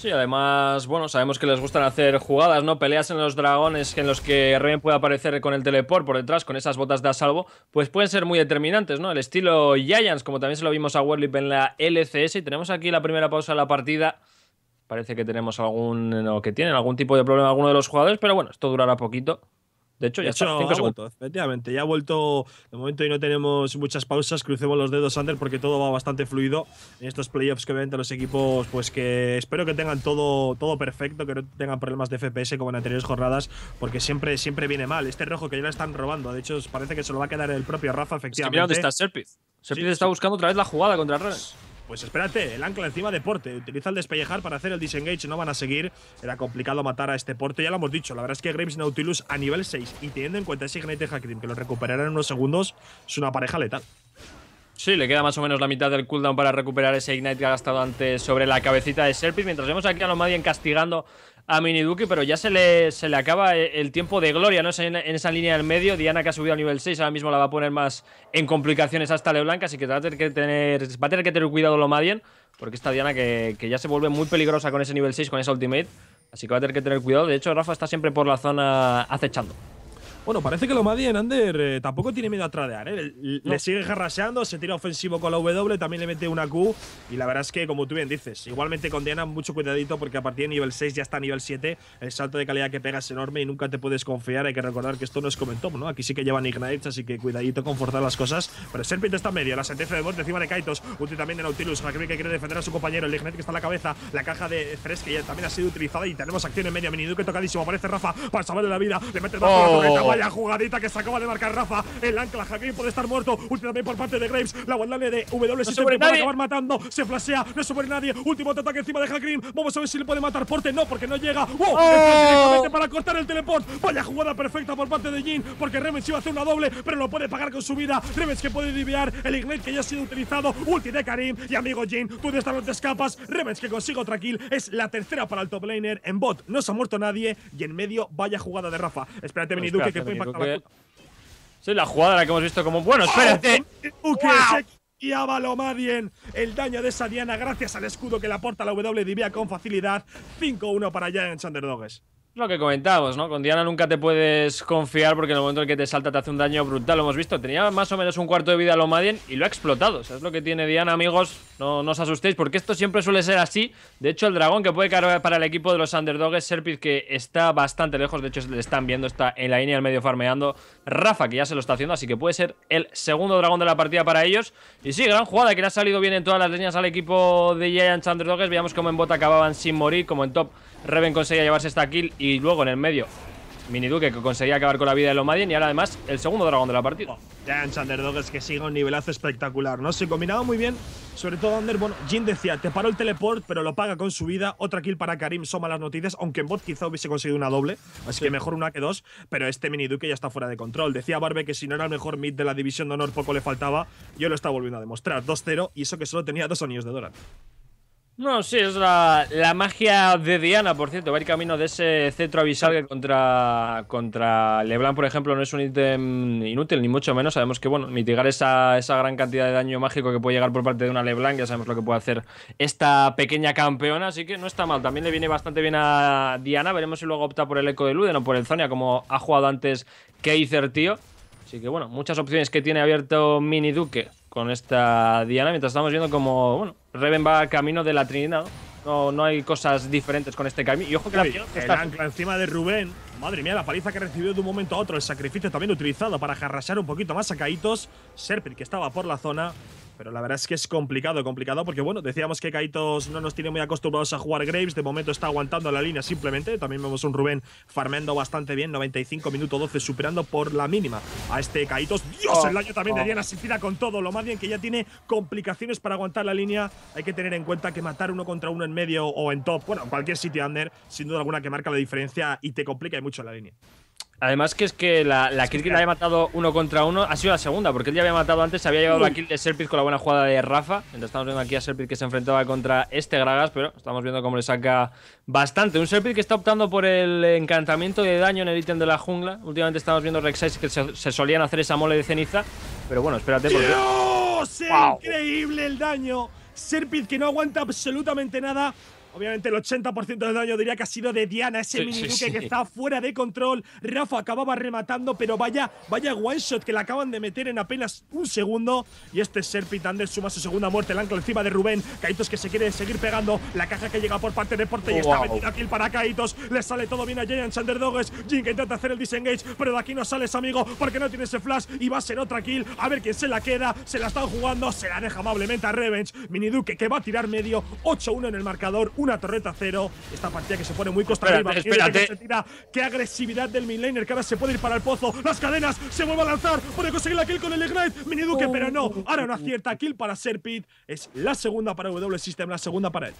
Sí, además, bueno, sabemos que les gustan hacer jugadas, ¿no? Peleas en los dragones en los que Reven puede aparecer con el teleport por detrás, con esas botas de a salvo, pues pueden ser muy determinantes, ¿no? El estilo Giants, como también se lo vimos a Werlip en la LCS, y tenemos aquí la primera pausa de la partida parece que tenemos algún o que tienen algún tipo de problema alguno de los jugadores, pero bueno, esto durará poquito. De hecho, ya ha vuelto, efectivamente, ya ha vuelto. De momento y no tenemos muchas pausas. Crucemos los dedos, Ander, porque todo va bastante fluido en estos playoffs que de los equipos, pues que espero que tengan todo, todo perfecto, que no tengan problemas de FPS como en anteriores jornadas, porque siempre, siempre viene mal. Este rojo que ya le están robando, de hecho, parece que se lo va a quedar el propio Rafa, efectivamente. está serpiz serpiz está buscando otra vez la jugada contra pues espérate, el ancla encima de Porte. Utiliza el despellejar para hacer el disengage. No van a seguir. Era complicado matar a este Porte. Ya lo hemos dicho. La verdad es que Graves Nautilus a nivel 6. Y teniendo en cuenta ese Ignite Hackrim que lo recuperará en unos segundos, es una pareja letal. Sí, le queda más o menos la mitad del cooldown para recuperar ese Ignite que ha gastado antes sobre la cabecita de Serpid. Mientras vemos aquí a Madien castigando a Miniduki, pero ya se le, se le acaba e, el tiempo de gloria, ¿no? En, esa línea del medio, Diana que ha subido al nivel 6, ahora mismo la va a poner más en complicaciones hasta Leblanc, así que va a tener que tener, que tener cuidado lo Madien, porque esta Diana que, que ya se vuelve muy peligrosa con ese nivel 6, con esa ultimate, así que va a tener que tener cuidado. De hecho, Rafa está siempre por la zona acechando. Bueno, parece que lo más bien, Ander, eh, tampoco tiene miedo a tradear. ¿eh? Le, sigue jarraseando, se tira ofensivo con la W, también le mete una Q. Y la verdad es que, como tú bien dices, igualmente con Diana, mucho cuidadito, porque a partir de nivel 6 ya está a nivel 7. El salto de calidad que pega es enorme y nunca te puedes confiar. Hay que recordar que esto no es como en top, ¿no? Aquí sí que llevan Ignites, así que cuidadito con forzar las cosas. Pero Serpent está en medio, la sentencia de muerte encima de Kaitos. Útil también de Nautilus, que quiere defender a su compañero. El Ignite que está en la cabeza, la caja de Fresh que también ha sido utilizada. Y tenemos acción en medio. que tocadísimo, aparece Rafa para salvarle la vida. Le mete el la jugadita que se acaba de marcar Rafa. El ancla, Hakrim puede estar muerto. Ulti también por parte de Graves. La guardale de W7 no puede acabar matando. Se flashea, no sobre nadie. Último ataque encima de Hakrim. Vamos a ver si le puede matar. Porte no, porque no llega. ¡Wow! ¡Oh! para cortar el teleport. Vaya jugada perfecta por parte de Jin. Porque Remens iba a hacer una doble, pero lo puede pagar con su vida. Remens que puede diviar. El Ignite que ya ha sido utilizado. Ulti de Karim. Y amigo Jin, tú de esta no te escapas. Remens que consigue otra kill. Es la tercera para el top laner. En bot no se ha muerto nadie. Y en medio, vaya jugada de Rafa. Espérate, Beniduque, Duque. Soy la jugada la que hemos visto como. Bueno, espérate. ¡Wow! ¡Oh! y bien! El daño de esa Diana gracias al escudo que le aporta la W dibía con facilidad. 5-1 para Giants Underdogs. Lo que comentábamos, ¿no? Con Diana nunca te puedes confiar porque en el momento en que te salta te hace un daño brutal. Lo hemos visto. Tenía más o menos un cuarto de vida a lo y lo ha explotado. O sea, es lo que tiene Diana, amigos. No, os asustéis porque esto siempre suele ser así. De hecho, el dragón que puede caer para el equipo de los underdogs Serpiz, que está bastante lejos. De hecho, le están viendo, está en la línea del medio farmeando. Rafa, que ya se lo está haciendo, así que puede ser el segundo dragón de la partida para ellos. Y sí, gran jugada que le ha salido bien en todas las líneas al equipo de Giants Underdogs. Veíamos cómo en bot acababan sin morir, como en top Reven conseguía llevarse esta kill y y luego en el medio Miniduke, que conseguía acabar con la vida de los y ahora además el segundo dragón de la partida. en Underdog es que sigue un nivelazo espectacular, ¿no? Se combinaba muy bien, sobre todo Under, bueno, Jin decía, te paró el teleport, pero lo paga con su vida, otra kill para Karim, son malas noticias, aunque en bot quizá hubiese conseguido una doble, así que mejor una que dos, pero este Miniduke ya está fuera de control. Decía Barbe que si no era el mejor mid de la división de honor poco le faltaba, yo lo está volviendo a demostrar, 2-0 y eso que solo tenía dos anillos de Doran. No, sí, es la, magia de Diana, por cierto. Va a ir camino de ese cetro abisal contra, contra Leblanc, por ejemplo, no es un ítem inútil, ni mucho menos. Sabemos que, bueno, mitigar esa, gran cantidad de daño mágico que puede llegar por parte de una Leblanc, ya sabemos lo que puede hacer esta pequeña campeona, así que no está mal. También le viene bastante bien a Diana. Veremos si luego opta por el Eco de Luden o por el Zonia, como ha jugado antes Kaiser, tío. Así que, bueno, muchas opciones que tiene abierto Mini Duque con esta Diana, mientras estamos viendo como, bueno, Reven va camino de la Trinidad. No, no hay cosas diferentes con este camino. Y ojo que la ancla encima de Rubén. Madre mía, la paliza que recibió de un momento a otro. El sacrificio también utilizado para jarrasar un poquito más a Caitos. que estaba por la zona pero la verdad es que es complicado, complicado, porque bueno, decíamos que Kaitos no nos tiene muy acostumbrados a jugar Graves, de momento está aguantando la línea simplemente, también vemos un Rubén farmeando bastante bien, 95 minutos 12, superando por la mínima a este Kaitos. Dios, el oh, daño también de oh. Diana con todo, lo más bien que ya tiene complicaciones para aguantar la línea, hay que tener en cuenta que matar uno contra uno en medio o en top, bueno, en cualquier sitio under, sin duda alguna que marca la diferencia y te complica mucho la línea. Además que es que la, la kill que le había matado uno contra uno ha sido la segunda, porque él ya había matado antes, se había llevado la kill de Serpiz con la buena jugada de Rafa. Entonces estamos viendo aquí a Serpiz que se enfrentaba contra este Gragas, pero estamos viendo cómo le saca bastante. Un Serpiz que está optando por el encantamiento de daño en el ítem de la jungla. Últimamente estamos viendo Rek'Sai que se, solían hacer esa mole de ceniza, pero bueno, espérate porque... ¡Dios! ¡Increíble el daño! Serpiz, que no aguanta absolutamente nada Obviamente el 80% del daño diría que ha sido de Diana, ese mini que está fuera de control. Rafa acababa rematando, pero vaya, vaya one shot que le acaban de meter en apenas un segundo. Y este Anders suma su segunda muerte, el ancla encima de Rubén. Caitos que se quiere seguir pegando. La caja que llega por parte de Porte y está está a aquí para Caitos. Le sale todo bien a Giant Underdogs. Jin que intenta hacer el disengage, pero de aquí no sales, amigo, porque no tiene ese flash y va a ser otra kill. A ver quién se la queda. Se la están jugando, se la deja amablemente a Revenge. Mini Duque que va a tirar medio. 8-1 en el marcador una torreta cero. Esta partida que se pone muy contra Espérate. Qué agresividad del midlaner cada se puede ir para el pozo. Las cadenas se vuelve a lanzar. Puede conseguir la kill con el Ignite. Miniduque, pero no. Ahora una cierta kill para Serpit. Es la segunda para W System, la segunda para él.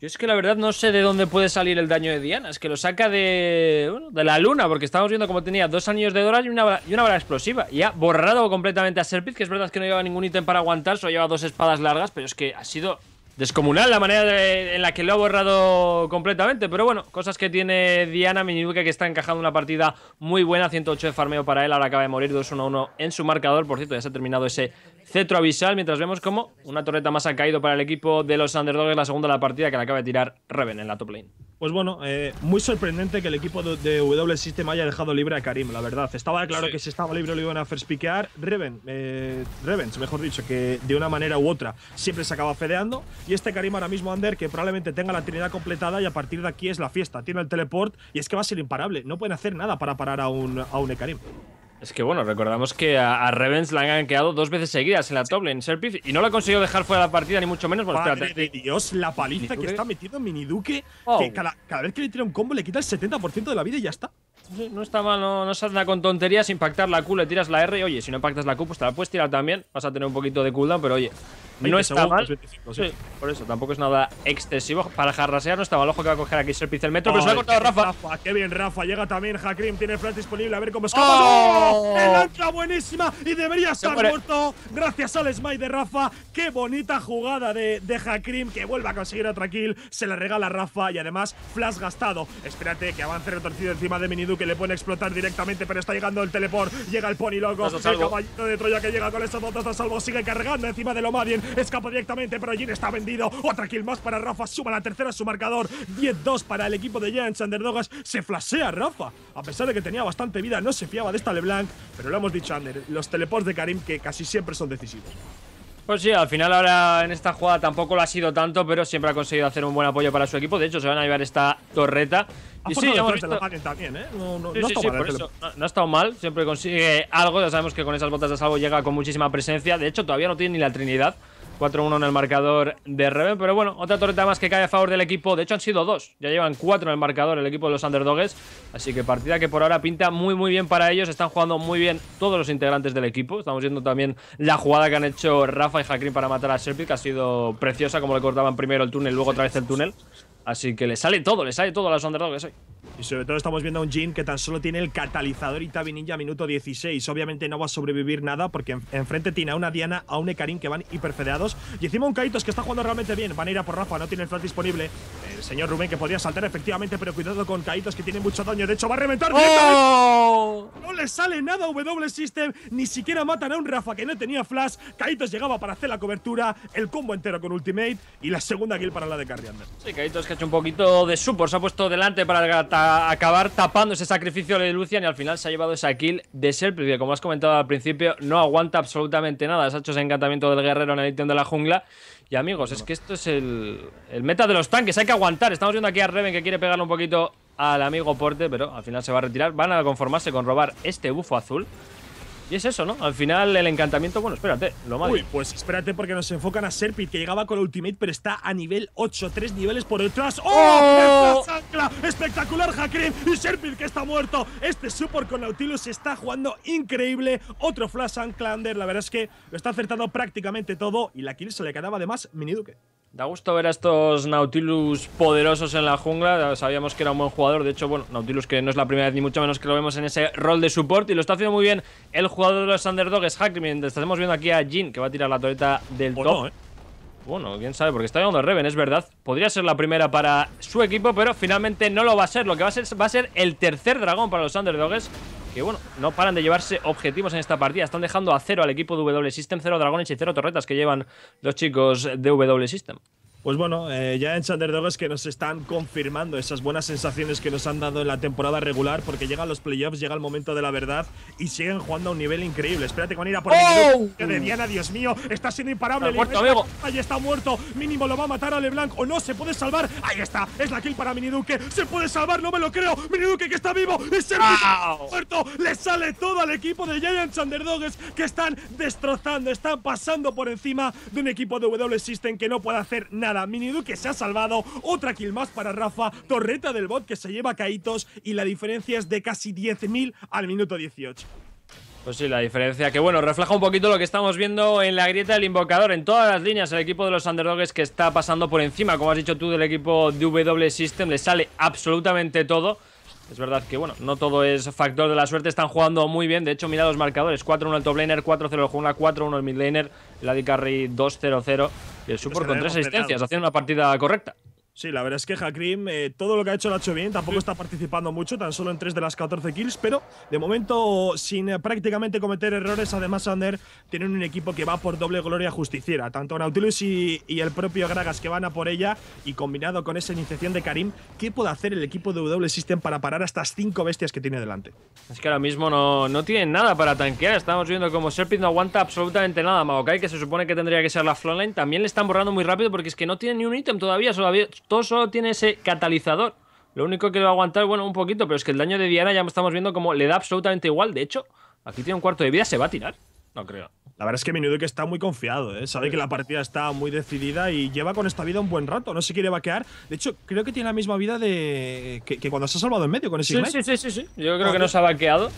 Yo es que la verdad no sé de dónde puede salir el daño de Diana. Es que lo saca de, de la luna, porque estamos viendo cómo tenía dos anillos de Dora y una, y una bala explosiva. Y ha borrado completamente a Serpit, que es verdad que no lleva ningún ítem para aguantar, solo lleva dos espadas largas, pero es que ha sido descomunal la manera en la que lo ha borrado completamente. Pero bueno, cosas que tiene Diana Minibuke que está encajando una partida muy buena. 108 de farmeo para él. Ahora acaba de morir 2-1-1 en su marcador. Por cierto, ya se ha terminado ese cetro avisal mientras vemos como una torreta más ha caído para el equipo de los Underdogs, la segunda de la partida que la acaba de tirar Reven en la top lane. Pues bueno, eh, muy sorprendente que el equipo de, de, W System haya dejado libre a Karim, la verdad. Estaba claro que si estaba libre lo iban a first piquear. Reven, eh, mejor dicho, que de una manera u otra siempre se acaba fedeando. Y este Karim ahora mismo, Under, que probablemente tenga la trinidad completada y a partir de aquí es la fiesta. Tiene el teleport y es que va a ser imparable. No pueden hacer nada para parar a un, a un Karim. Es que bueno, recordamos que a, a la han quedado dos veces seguidas en la top lane, Serpif, y no la ha conseguido dejar fuera de la partida, ni mucho menos. de eh, Dios, la paliza que está metiendo Mini oh. que cada, vez que le tira un combo le quita el 70% de la vida y ya está. no está mal, no, no con tonterías, impactar la Q, le tiras la R, y oye, si no impactas la Q, pues te la puedes tirar también, vas a tener un poquito de cooldown, pero oye, no está mal. por eso, tampoco es nada excesivo. Para jarrasear no estaba mal. que va a coger aquí el metro, pero se lo ha cortado Rafa. Qué bien, Rafa. Llega también Hakrim. Tiene flash disponible. A ver cómo escapa. ¡Oh! ¡Oh! ¡El buenísima! Y debería estar muerto. Gracias al smite de Rafa. Qué bonita jugada de, de Hakrim que vuelve a conseguir otra kill. Se la regala Rafa y además flash gastado. Espérate que avance retorcido encima de Minidu que le puede explotar directamente, pero está llegando el teleport. Llega el pony loco. El caballito de Troya que llega con esas dos a salvo. Sigue cargando encima de Lomadien. Escapa directamente, pero allí está vendido. Otra kill más para Rafa. Suma la tercera a su marcador. 10-2 para el equipo de Giants Underdogas. Se flashea Rafa. A pesar de que tenía bastante vida, no se fiaba de esta LeBlanc. Pero lo hemos dicho, Ander, los teleports de Karim que casi siempre son decisivos. Pues sí, al final ahora en esta jugada tampoco lo ha sido tanto, pero siempre ha conseguido hacer un buen apoyo para su equipo. De hecho, se van a llevar esta torreta. Y sí, ¿eh? No, no, no, ha estado mal, siempre consigue algo. Ya sabemos que con esas botas de salvo llega con muchísima presencia. De hecho, todavía no tiene ni la Trinidad. 4-1 en el marcador de Reven. Pero bueno, otra torreta más que cae a favor del equipo. De hecho, han sido dos. Ya llevan cuatro en el marcador el equipo de los Underdogs. Así que partida que por ahora pinta muy, muy bien para ellos. Están jugando muy bien todos los integrantes del equipo. Estamos viendo también la jugada que han hecho Rafa y Hakrim para matar a Serpil, que ha sido preciosa, como le cortaban primero el túnel, luego otra vez el túnel. Así que le sale todo, le sale todo a los Underdogs hoy. Y sobre todo estamos viendo a un Jin que tan solo tiene el catalizador Y Itabi Ninja minuto 16. Obviamente no va a sobrevivir nada porque enfrente tiene a una Diana, a un Ecarín que van hiperfedeados. Y encima un Kaitos que está jugando realmente bien. Van a ir a por Rafa, no tiene el flash disponible. El señor Rubén que podría saltar efectivamente, pero cuidado con Kaitos que tiene mucho daño. De hecho va a reventar ¡Oh! No le sale nada a W System. Ni siquiera matan a un Rafa que no tenía flash. Kaitos llegaba para hacer la cobertura. El combo entero con ultimate. Y la segunda kill para la de Carriander. Sí, Kaitos que ha hecho un poquito de support. Se ha puesto delante para el acabar tapando ese sacrificio de Lucian y al final se ha llevado esa kill de Serpil, que como has comentado al principio, no aguanta absolutamente nada. Se ha hecho ese encantamiento del guerrero en el ítem de la jungla. Y amigos, es que esto es el, el meta de los tanques, hay que aguantar. Estamos viendo aquí a Reven que quiere pegarle un poquito al amigo Porte, pero al final se va a retirar. Van a conformarse con robar este bufo azul. Y es eso, ¿no? Al final el encantamiento, bueno, espérate, lo malo. Uy, pues espérate porque nos enfocan a Serpid, que llegaba con ultimate, pero está a nivel 8, 3 niveles por detrás. ¡Oh! ¡Oh! ancla Espectacular Hakrim y Serpid que está muerto. Este support con Nautilus está jugando increíble. Otro Flash under la verdad es que lo está acertando prácticamente todo y la kill se le quedaba además Miniduque. Da gusto ver a estos Nautilus poderosos en la jungla. Sabíamos que era un buen jugador. De hecho, bueno, Nautilus que no es la primera vez ni mucho menos que lo vemos en ese rol de support y lo está haciendo muy bien el jugador jugador de los Underdogs, es Mientras estamos viendo aquí a Jin, que va a tirar la torreta del top. ¿eh? Bueno, quién sabe, porque está llegando Reven, es verdad. Podría ser la primera para su equipo, pero finalmente no lo va a ser. Lo que va a ser va a ser el tercer dragón para los Underdogs. Que bueno, no paran de llevarse objetivos en esta partida. Están dejando a cero al equipo de W System, cero dragones y cero torretas que llevan los chicos de W System. Pues bueno, eh, ya en Underdogs que nos están confirmando esas buenas sensaciones que nos han dado en la temporada regular, porque llegan los playoffs, llega el momento de la verdad y siguen jugando a un nivel increíble. Espérate con ira por ¡Oh! de Diana, ah, Dios mío, está siendo imparable. Está muerto, amigo. Ahí está muerto, mínimo lo va a matar a LeBlanc o no, se puede salvar. Ahí está, es la kill para Miniduque, se puede salvar, no me lo creo. Miniduque que está vivo y muerto. Le sale todo al equipo de Giants Underdogs que están destrozando, están pasando por encima de un equipo de W System que no puede hacer nada mini Minidu que se ha salvado, otra kill más para Rafa, torreta del bot que se lleva caídos y la diferencia es de casi 10.000 al minuto 18. Pues sí, la diferencia que bueno, refleja un poquito lo que estamos viendo en la grieta del invocador. En todas las líneas, el equipo de los underdogs que está pasando por encima, como has dicho tú, del equipo de W System, le sale absolutamente todo. Es verdad que, bueno, no todo es factor de la suerte. Están jugando muy bien. De hecho, mira los marcadores. 4-1 el top laner, 4-0 el jungla, 4-1 el mid laner, el AD carry 2-0-0. Y el pues support con tres asistencias. Haciendo una partida correcta. Sí, la verdad es que Hakrim eh, todo lo que ha hecho lo ha hecho bien, tampoco está participando mucho, tan solo en 3 de las 14 kills, pero de momento sin eh, prácticamente cometer errores, además Sander tiene un equipo que va por doble gloria justiciera, tanto Nautilus y, el propio Gragas que van a por ella y combinado con esa iniciación de Karim, ¿qué puede hacer el equipo de W System para parar a estas cinco bestias que tiene delante? Es que ahora mismo no, no tienen nada para tanquear, estamos viendo como Serpent no aguanta absolutamente nada, Maokai que se supone que tendría que ser la frontline, también le están borrando muy rápido porque es que no tiene ni un ítem todavía, solo había… Todo solo tiene ese catalizador. Lo único que lo va a aguantar, bueno, un poquito, pero es que el daño de Diana ya estamos viendo como le da absolutamente igual. De hecho, aquí tiene un cuarto de vida, ¿se va a tirar? No creo. La verdad es que Menudo que está muy confiado, ¿eh? sabe que la partida está muy decidida y lleva con esta vida un buen rato, no se quiere vaquear. De hecho, creo que tiene la misma vida de que, cuando se ha salvado en medio con ese sí, sí, sí, sí, Yo creo que no se ha vaqueado.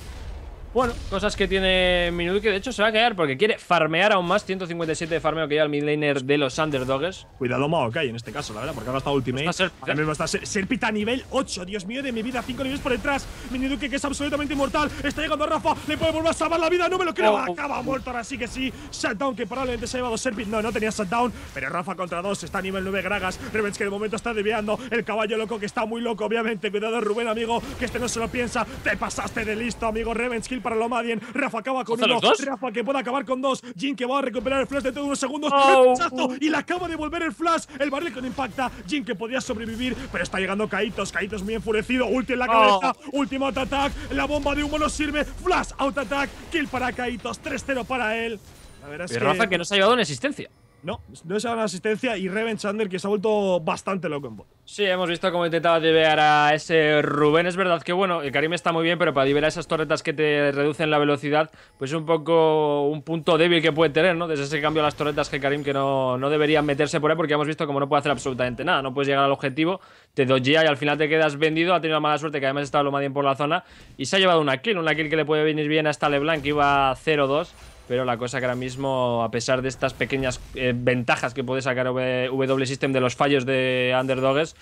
Bueno, cosas que tiene que De hecho, se va a quedar porque quiere farmear aún más. 157 de farmeo que lleva el midlaner de los Underdogs. Cuidado, Mao en este caso, la verdad, porque ahora está Ultimate. Está ahora mismo está Ser Serpita nivel 8. Dios mío, de mi vida, 5 niveles por detrás. Miniduke que es absolutamente inmortal. Está llegando Rafa. Le puede volver a salvar la vida. No me lo creo. Oh, oh. Acaba muerto, ahora sí que sí. Shutdown, que probablemente se ha llevado Serpit. No, no tenía Shutdown. Pero Rafa contra 2. Está a nivel 9 Gragas. Revenge, que de momento está desviando. El caballo loco, que está muy loco, obviamente. Cuidado, Rubén, amigo, que este no se lo piensa. Te pasaste de listo, amigo. Revenge, kill para Lomadien. Rafa acaba con uno. Rafa que puede acabar con dos. Jin que va a recuperar el flash de todos unos segundos. Oh. Y le acaba de volver el flash. El barril con impacta. Jin que podía sobrevivir, pero está llegando Kaitos. Caitos muy enfurecido. Ulti en la oh. cabeza. Último out attack. La bomba de humo no sirve. Flash out attack. Kill para Kaitos. 3-0 para él. La verdad es que... Rafa que no se ha llevado en asistencia. No, no se ha llevado en asistencia y Reven Chandler que se ha vuelto bastante loco en bot. Sí, hemos visto cómo intentaba divear a ese Rubén. Es verdad que, bueno, el Karim está muy bien, pero para divear esas torretas que te reducen la velocidad, pues es un poco un punto débil que puede tener, ¿no? Desde ese cambio a las torretas que Karim que no, no deberían meterse por ahí, porque hemos visto cómo no puede hacer absolutamente nada. No puedes llegar al objetivo, te doy y al final te quedas vendido. Ha tenido la mala suerte que además estaba lo más bien por la zona y se ha llevado una kill, una kill que le puede venir bien hasta LeBlanc, que iba 0-2 pero la cosa que ahora mismo, a pesar de estas pequeñas eh, ventajas que puede sacar W System de los fallos de Underdogs,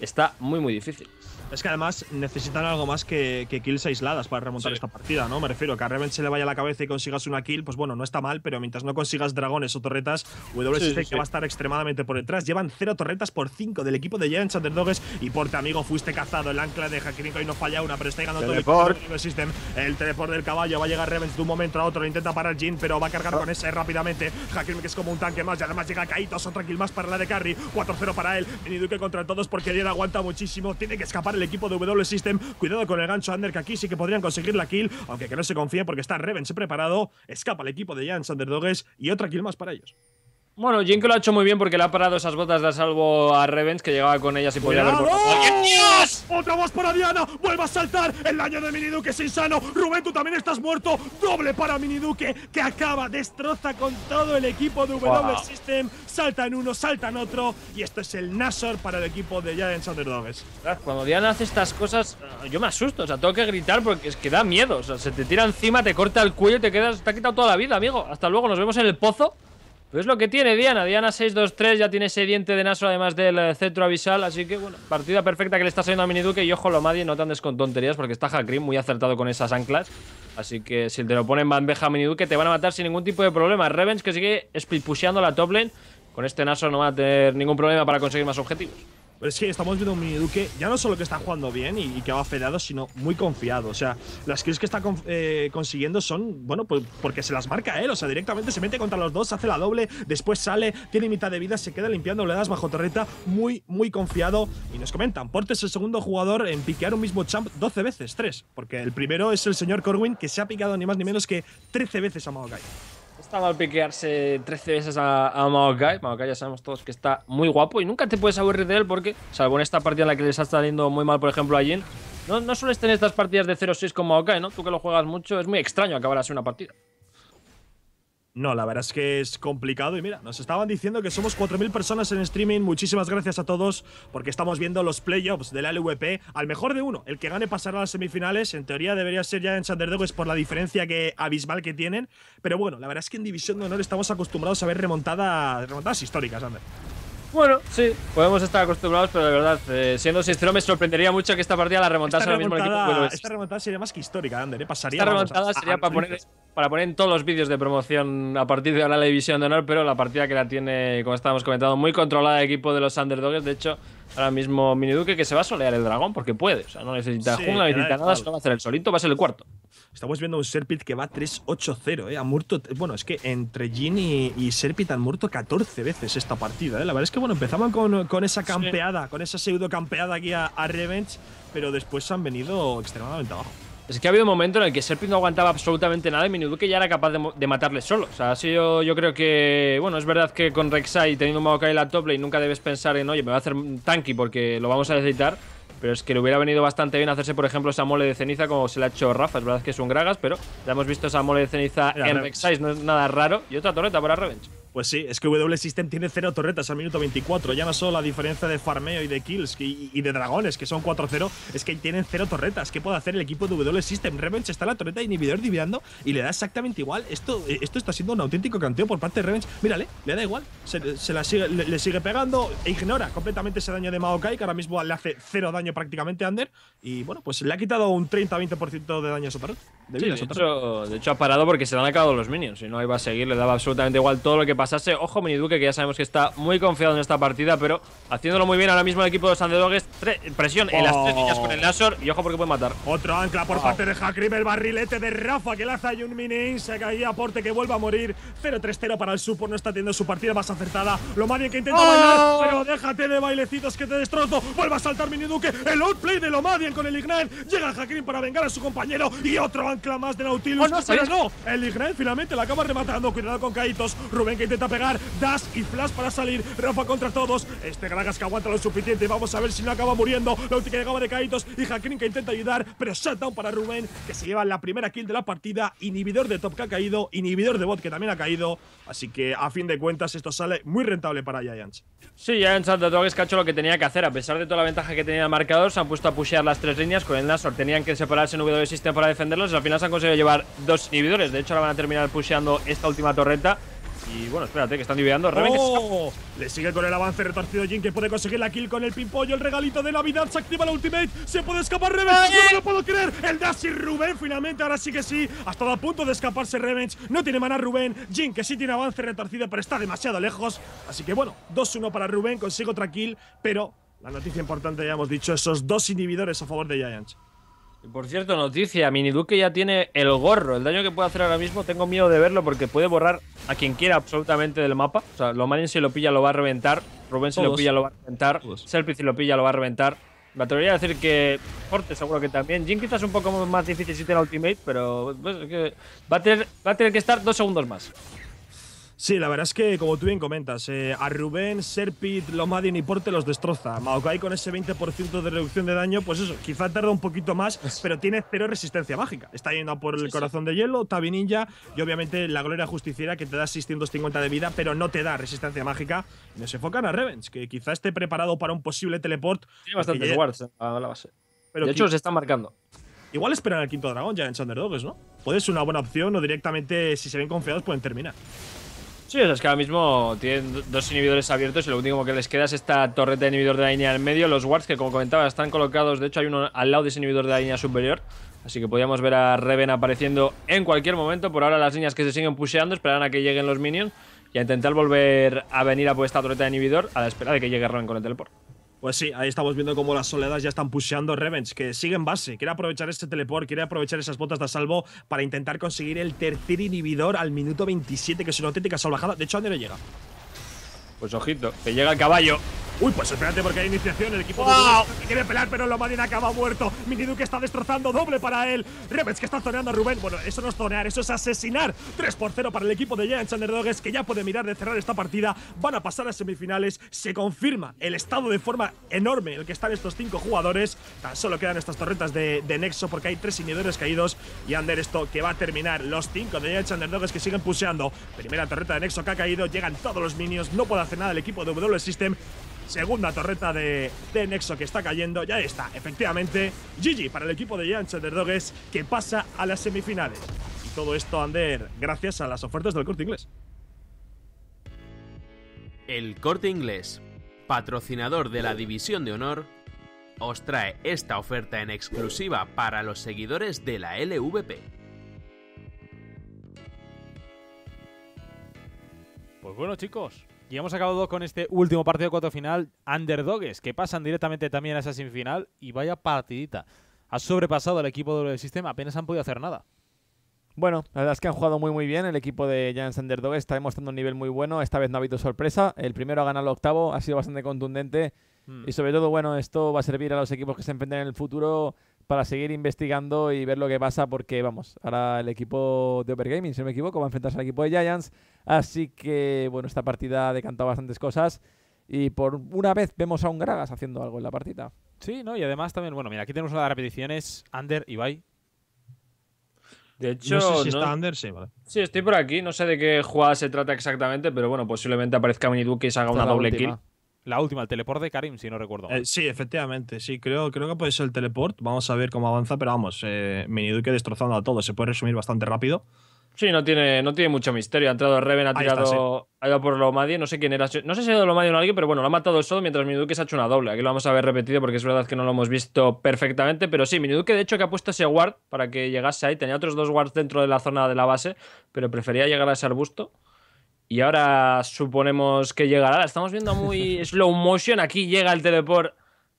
está muy, muy difícil. Es que además necesitan algo más que, kills aisladas para remontar esta partida, ¿no? Me refiero a que a Reven se le vaya la cabeza y consigas una kill, pues bueno, no está mal, pero mientras no consigas dragones o torretas, WSC que va a estar extremadamente por detrás. Llevan cero torretas por cinco del equipo de Giants Underdogs y por amigo fuiste cazado. El ancla de Hakiriko y no falla una, pero está llegando todo el System. El teleport del caballo va a llegar Reven de un momento a otro. Lo intenta parar Jin, pero va a cargar ah. con ese rápidamente. Hakiriko es como un tanque más y además llega Kaitos, otra kill más para la de Carry. 4-0 para él. Miniduke contra todos porque él aguanta muchísimo. Tiene que escapar el equipo de W System. Cuidado con el gancho Under, que aquí sí que podrían conseguir la kill, aunque que no se confíe, porque está Revense preparado. Escapa el equipo de Jans, Underdogs y otra kill más para ellos. Bueno, Jinko lo ha hecho muy bien porque le ha parado esas botas de salvo a Revenge que llegaba con ellas y podía haber Dios! ¡Otra voz para Diana! ¡Vuelve a saltar! ¡El daño de Miniduque es insano! ¡Rubén, tú también estás muerto! ¡Doble para Miniduque que acaba! Destroza con todo el equipo de W System. Salta en uno, salta en otro. Y esto es el Nasor para el equipo de Giants Underdogs. Cuando Diana hace estas cosas, eh, yo me asusto. O sea, tengo que gritar porque es que da miedo. O sea, se te tira encima, te corta el cuello y te quedas. Te ha quitado toda la vida, amigo. Hasta luego, nos vemos en el pozo. Pues es lo que tiene Diana. Diana 6-2-3 ya tiene ese diente de Naso además del eh, centro abisal. Así que, bueno, partida perfecta que le está saliendo a Miniduke Y ojo, lo Madie, no te andes con tonterías porque está Hakrim muy acertado con esas anclas. Así que si te lo ponen bandeja a Miniduke te van a matar sin ningún tipo de problema. Revenge que sigue split pusheando la top lane. Con este Naso no va a tener ningún problema para conseguir más objetivos. Pero es que estamos viendo un mini Duque ya no solo que está jugando bien y, que va fedeado, sino muy confiado. O sea, las kills que está eh, consiguiendo son, bueno, pues porque se las marca él. O sea, directamente se mete contra los dos, hace la doble, después sale, tiene mitad de vida, se queda limpiando oleadas bajo torreta, muy, muy confiado. Y nos comentan, Porte es el segundo jugador en piquear un mismo champ 12 veces, tres. Porque el primero es el señor Corwin, que se ha picado ni más ni menos que 13 veces a Maokai está mal piquearse 13 veces a, Maokai. Maokai ya sabemos todos que está muy guapo y nunca te puedes aburrir de él porque, salvo en esta partida en la que les está saliendo muy mal, por ejemplo, a Jin, no, no sueles tener estas partidas de 0-6 con Maokai, ¿no? Tú que lo juegas mucho, es muy extraño acabar así una partida. No, la verdad es que es complicado y mira, nos estaban diciendo que somos 4.000 personas en streaming. Muchísimas gracias a todos porque estamos viendo los playoffs de la LVP al mejor de uno. El que gane pasará a las semifinales. En teoría debería ser ya en es pues, por la diferencia que, abismal que tienen. Pero bueno, la verdad es que en División de Honor estamos acostumbrados a ver remontadas, remontadas históricas, Ander. Bueno, sí, podemos estar acostumbrados, pero de verdad, eh, siendo sincero, me sorprendería mucho que esta partida la remontase remontada, mismo equipo Esta remontada sería más que histórica, Ander, ¿eh? Pasaría, esta remontada sería para poner para poner en todos los vídeos de promoción a partir de ahora la división de honor, pero la partida que la tiene, como estábamos comentando, muy controlada el equipo de los underdogs. De hecho, ahora mismo Miniduque que se va a solear el dragón porque puede. O sea, no necesita sí, no necesita nada, solo va a hacer el solito, va a ser el cuarto. Estamos viendo un Serpit que va 3-8-0, 0 eh, muerto. Bueno, es que entre Jin y, y, Serpit han muerto 14 veces esta partida, eh. La verdad es que, bueno, empezaban con, esa campeada, con esa pseudo campeada aquí a Revenge, pero después han venido extremadamente abajo. Es que ha habido un momento en el que Serpent no aguantaba absolutamente nada y Miniduke ya era capaz de, matarle solo. O sea, ha yo creo que. Bueno, es verdad que con Rek'Sai teniendo un Maokai en la top lane nunca debes pensar en, oye, me va a hacer un tanky porque lo vamos a necesitar. Pero es que le hubiera venido bastante bien hacerse, por ejemplo, esa mole de ceniza como se la ha hecho Rafa. Es verdad que es un Gragas, pero ya hemos visto esa mole de ceniza en Rek'Sai, no es nada raro. Y otra torreta para Revenge. Pues sí, es que W System tiene cero torretas al minuto 24. Ya no solo la diferencia de farmeo y de kills y, de dragones, que son 4-0, es que tienen cero torretas. ¿Qué puede hacer el equipo de W System? Revenge está en la torreta inhibidor dividiendo y le da exactamente igual. Esto, eh, esto está siendo un auténtico canteo por parte de Revenge. Mírale, le da igual. Se, la le, sigue pegando e ignora completamente ese daño de Maokai, que ahora mismo le hace cero daño prácticamente a Ander. Y bueno, pues le ha quitado un 30-20% de daño a su De, de, hecho, ha parado porque se le han acabado los minions. Si no iba a seguir, le daba absolutamente igual todo lo que pasase. Ojo, Miniduque, que ya sabemos que está muy confiado en esta partida, pero haciéndolo muy bien ahora mismo el equipo de los Presión en las tres líneas con el Nashor. y ojo porque puede matar. Otro ancla por parte de Hakrim. el barrilete de Rafa que lanza y un mini se caía aporte que vuelva a morir. 0-3-0 para el Supo. no está teniendo su partida más acertada. Lo que intenta ¡Oh! bailar, pero déjate de bailecitos que te destrozo. Vuelve a saltar Miniduque, el outplay de Lomadien con el Ignite. Llega Hakrim para vengar a su compañero y otro ancla más de Nautilus. Oh, no, pero no, el Ignite finalmente la acaba rematando. Cuidado con Kaitos. Rubén que intenta pegar. Dash y Flash para salir. Rafa contra todos. Este Gragas que aguanta lo suficiente. Vamos a ver si no acaba muriendo. La última llegaba de caídos y Hakrin que intenta ayudar. Pero shutdown para Rubén que se lleva la primera kill de la partida. Inhibidor de top que ha caído. Inhibidor de bot que también ha caído. Así que a fin de cuentas esto sale muy rentable para Giants. Sí, Giants todo es que ha lo que tenía que hacer. A pesar de toda la ventaja que tenía el marcador, se han puesto a pushear las tres líneas con el Nasor. Tenían que separarse en W System para defenderlos. Al final se han conseguido llevar dos inhibidores. De hecho, ahora van a terminar pusheando esta última torreta. Y bueno, espérate, que están dividiendo. ¡Oh! Le sigue con el avance retorcido Jin, que puede conseguir la kill con el pimpollo. El regalito de Navidad se activa la ultimate. Se puede escapar Revenge. ¡No me lo puedo creer! El dash y Rubén finalmente, ahora sí que sí. Ha estado a punto de escaparse Revenge. No tiene mana Rubén. Jin, que sí tiene avance retorcido, pero está demasiado lejos. Así que bueno, 2-1 para Rubén. consigo otra kill, pero la noticia importante, ya hemos dicho, esos dos inhibidores a favor de Giants. Por cierto, noticia, Miniduque ya tiene el gorro. El daño que puede hacer ahora mismo, tengo miedo de verlo porque puede borrar a quien quiera absolutamente del mapa. O sea, Lomarin si lo pilla lo va a reventar, Rubén si lo pilla lo va a reventar, Selfie lo pilla lo va a reventar. Me atrevería a decir que Forte seguro que también. Jin quizás un poco más difícil si tiene ultimate, pero pues, va, a tener, va a tener que estar dos segundos más. Sí, la verdad es que, como tú bien comentas, eh, a Rubén, Serpit, Lomadin y Porte los destroza. Maokai con ese 20% de reducción de daño, pues eso, quizá tarda un poquito más, pero tiene cero resistencia mágica. Está yendo por el corazón de hielo, Tabi Ninja y obviamente la Gloria Justiciera que te da 650 de vida, pero no te da resistencia mágica. Y nos enfocan a Revenge, que quizá esté preparado para un posible teleport. Tiene bastantes wards eh, a la base. Pero de hecho, se está marcando. Igual esperan al quinto dragón ya en Thunderdogs, ¿no? Puede ser una buena opción o directamente, si se ven confiados, pueden terminar. Sí, es que ahora mismo tienen dos inhibidores abiertos y lo único que les queda es esta torreta de inhibidor de la línea al medio. Los wards que, como comentaba, están colocados. De hecho, hay uno al lado de ese inhibidor de la línea superior. Así que podríamos ver a Reven apareciendo en cualquier momento. Por ahora las líneas que se siguen pusheando, esperarán a que lleguen los minions y a intentar volver a venir a por esta torreta de inhibidor a la espera de que llegue Reven con el teleport. Pues sí, ahí estamos viendo cómo las soledades ya están puseando Revenge, que sigue en base, quiere aprovechar este teleport, quiere aprovechar esas botas de salvo para intentar conseguir el tercer inhibidor al minuto 27, que es una auténtica salvajada. De hecho, ¿a dónde no llega? Pues ojito, que llega el caballo. Uy, pues espérate porque hay iniciación, el equipo de quiere pelar, pero lo Marina acaba muerto. Miniduke está destrozando, doble para él. Rebels que está zoneando a Rubén. Bueno, eso no es zonear, eso es asesinar. 3 por 0 para el equipo de Giants Underdogs que ya puede mirar de cerrar esta partida. Van a pasar a semifinales. Se confirma el estado de forma enorme en el que están estos cinco jugadores. Tan solo quedan estas torretas de, Nexo porque hay tres inhibidores caídos. Y Ander, esto que va a terminar. Los cinco de Giants Underdogs que siguen puseando. Primera torreta de Nexo que ha caído. Llegan todos los minions. No puede hacer nada el equipo de W System. Segunda torreta de, de Nexo que está cayendo. Ya está, efectivamente. GG para el equipo de de Dogues que pasa a las semifinales. Y todo esto, Ander, gracias a las ofertas del corte inglés. El corte inglés, patrocinador de la División de Honor, os trae esta oferta en exclusiva para los seguidores de la LVP. Pues bueno chicos, y hemos acabado con este último partido de cuarto final, Underdogs, que pasan directamente también a esa semifinal y vaya partidita. Ha sobrepasado al equipo del sistema, apenas han podido hacer nada. Bueno, la verdad es que han jugado muy muy bien. El equipo de James Underdogs está demostrando un nivel muy bueno. Esta vez no ha habido sorpresa. El primero ha ganado el octavo ha sido bastante contundente. Hmm. Y sobre todo, bueno, esto va a servir a los equipos que se enfrenten en el futuro para seguir investigando y ver lo que pasa, porque vamos, ahora el equipo de Overgaming, Gaming, si no me equivoco, va a enfrentarse al equipo de Giants. Así que, bueno, esta partida ha decantado bastantes cosas. Y por una vez vemos a un Gragas haciendo algo en la partida. Sí, ¿no? Y además también, bueno, mira, aquí tenemos una de las repeticiones, Under y Bye De hecho, si está Under, sí, vale. Sí, estoy por aquí, no sé de qué jugada se trata exactamente, pero bueno, posiblemente aparezca Miniduke y se haga una doble kill. La última, el teleport de Karim, si no recuerdo. Eh, sí, efectivamente, sí, creo, creo que puede ser el teleport. Vamos a ver cómo avanza, pero vamos, eh, Mini destrozando a todos, se puede resumir bastante rápido. Sí, no tiene, no tiene mucho misterio. Ha entrado Reven, ha tirado ha ido por Lomadi, no sé quién era. No sé si ha ido Lomadi o alguien, pero bueno, lo ha matado el solo mientras Miniduque se ha hecho una doble. Aquí lo vamos a ver repetido porque es verdad que no lo hemos visto perfectamente, pero sí, Miniduque de hecho que ha puesto ese ward para que llegase ahí. Tenía otros dos wards dentro de la zona de la base, pero prefería llegar a ese arbusto. Y ahora suponemos que llegará. Estamos viendo muy (laughs) slow motion. Aquí llega el teleport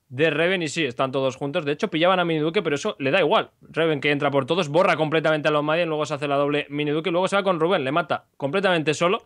de Reven y sí, están todos juntos. De hecho, pillaban a Miniduke, pero eso le da igual. Reven que entra por todos, borra completamente a los Madian, luego se hace la doble Miniduke, luego se va con Rubén, le mata completamente solo.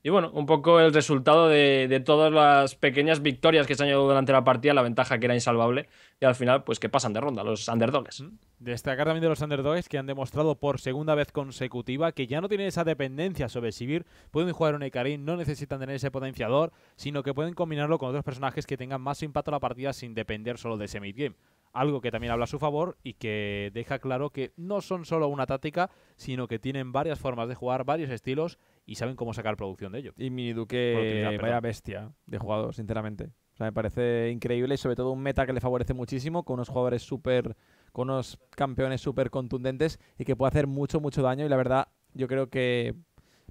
Y bueno, un poco el resultado de, de, todas las pequeñas victorias que se han llevado durante la partida, la ventaja que era insalvable, y al final, pues que pasan de ronda los underdogs. Mm. Destacar también de los underdogs que han demostrado por segunda vez consecutiva que ya no tienen esa dependencia sobre Sibir, pueden jugar un Ekarin no necesitan tener ese potenciador, sino que pueden combinarlo con otros personajes que tengan más impacto en la partida sin depender solo de ese midgame algo que también habla a su favor y que deja claro que no son solo una táctica, sino que tienen varias formas de jugar, varios estilos y saben cómo sacar producción de ello. Y Mini Duque, vaya bestia de jugador, sinceramente. O sea, me parece increíble y sobre todo un meta que le favorece muchísimo con unos jugadores súper, con unos campeones súper contundentes y que puede hacer mucho, mucho daño y la verdad yo creo que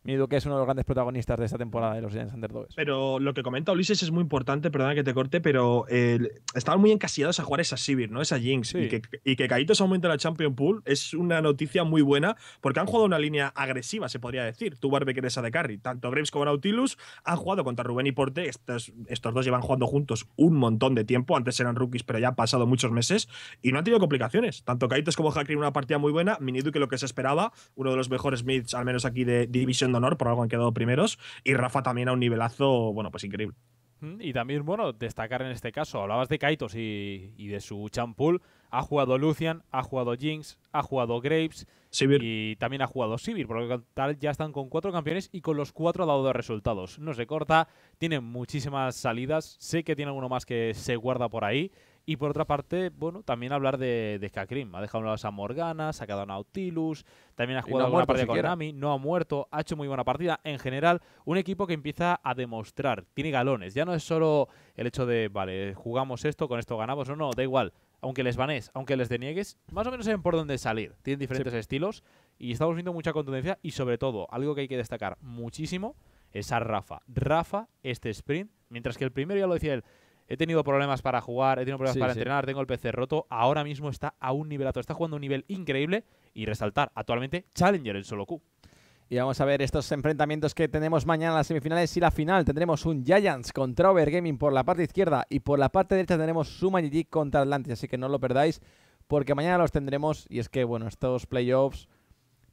Miniduke que es uno de los grandes protagonistas de esta temporada de los Giants Underdogs. Pero lo que comenta Ulises es muy importante, perdona que te corte, pero eh, estaban muy encasillados a jugar esa Sivir, ¿no? Esa Jinx. Y, que, y que Caitos aumente la Champion Pool es una noticia muy buena porque han jugado una línea agresiva, se podría decir. Tú, Barbecker, esa de carry. Tanto Graves como Nautilus han jugado contra Rubén y Porte. Estos, estos dos llevan jugando juntos un montón de tiempo. Antes eran rookies, pero ya han pasado muchos meses y no han tenido complicaciones. Tanto Caitos como en una partida muy buena. Miniduke que lo que se esperaba, uno de los mejores mids, al menos aquí de División honor, por algo han quedado primeros. Y Rafa también a un nivelazo, bueno, pues increíble. Mm, y también, bueno, destacar en este caso, hablabas de Kaitos y, de su champú Ha jugado Lucian, ha jugado Jinx, ha jugado Graves y también ha jugado Sivir, porque tal ya están con cuatro campeones y con los cuatro ha dado resultados. No se corta, tiene muchísimas salidas, sé que tiene alguno más que se guarda por ahí y por otra parte, bueno, también hablar de, de Kakrim. Ha dejado a Morgana, se ha quedado a Nautilus, también ha jugado no partida con Nami, no ha muerto, ha hecho muy buena partida. En general, un equipo que empieza a demostrar, tiene galones. Ya no es solo el hecho de, vale, jugamos esto, con esto ganamos, no, no, da igual. Aunque les banes, aunque les deniegues, más o menos saben por dónde salir. Tienen diferentes estilos y estamos viendo mucha contundencia y sobre todo, algo que hay que destacar muchísimo, es a Rafa. Rafa, este sprint, mientras que el primero ya lo decía él, He tenido problemas para jugar, he tenido problemas para entrenar, tengo el PC roto. Ahora mismo está a un nivelato, está jugando a un nivel increíble y resaltar actualmente Challenger en solo Q. Y vamos a ver estos enfrentamientos que tenemos mañana en las semifinales y la final. Tendremos un Giants contra Overgaming por la parte izquierda y por la parte derecha tenemos Suma contra Atlantis. Así que no lo perdáis porque mañana los tendremos. Y es que, bueno, estos playoffs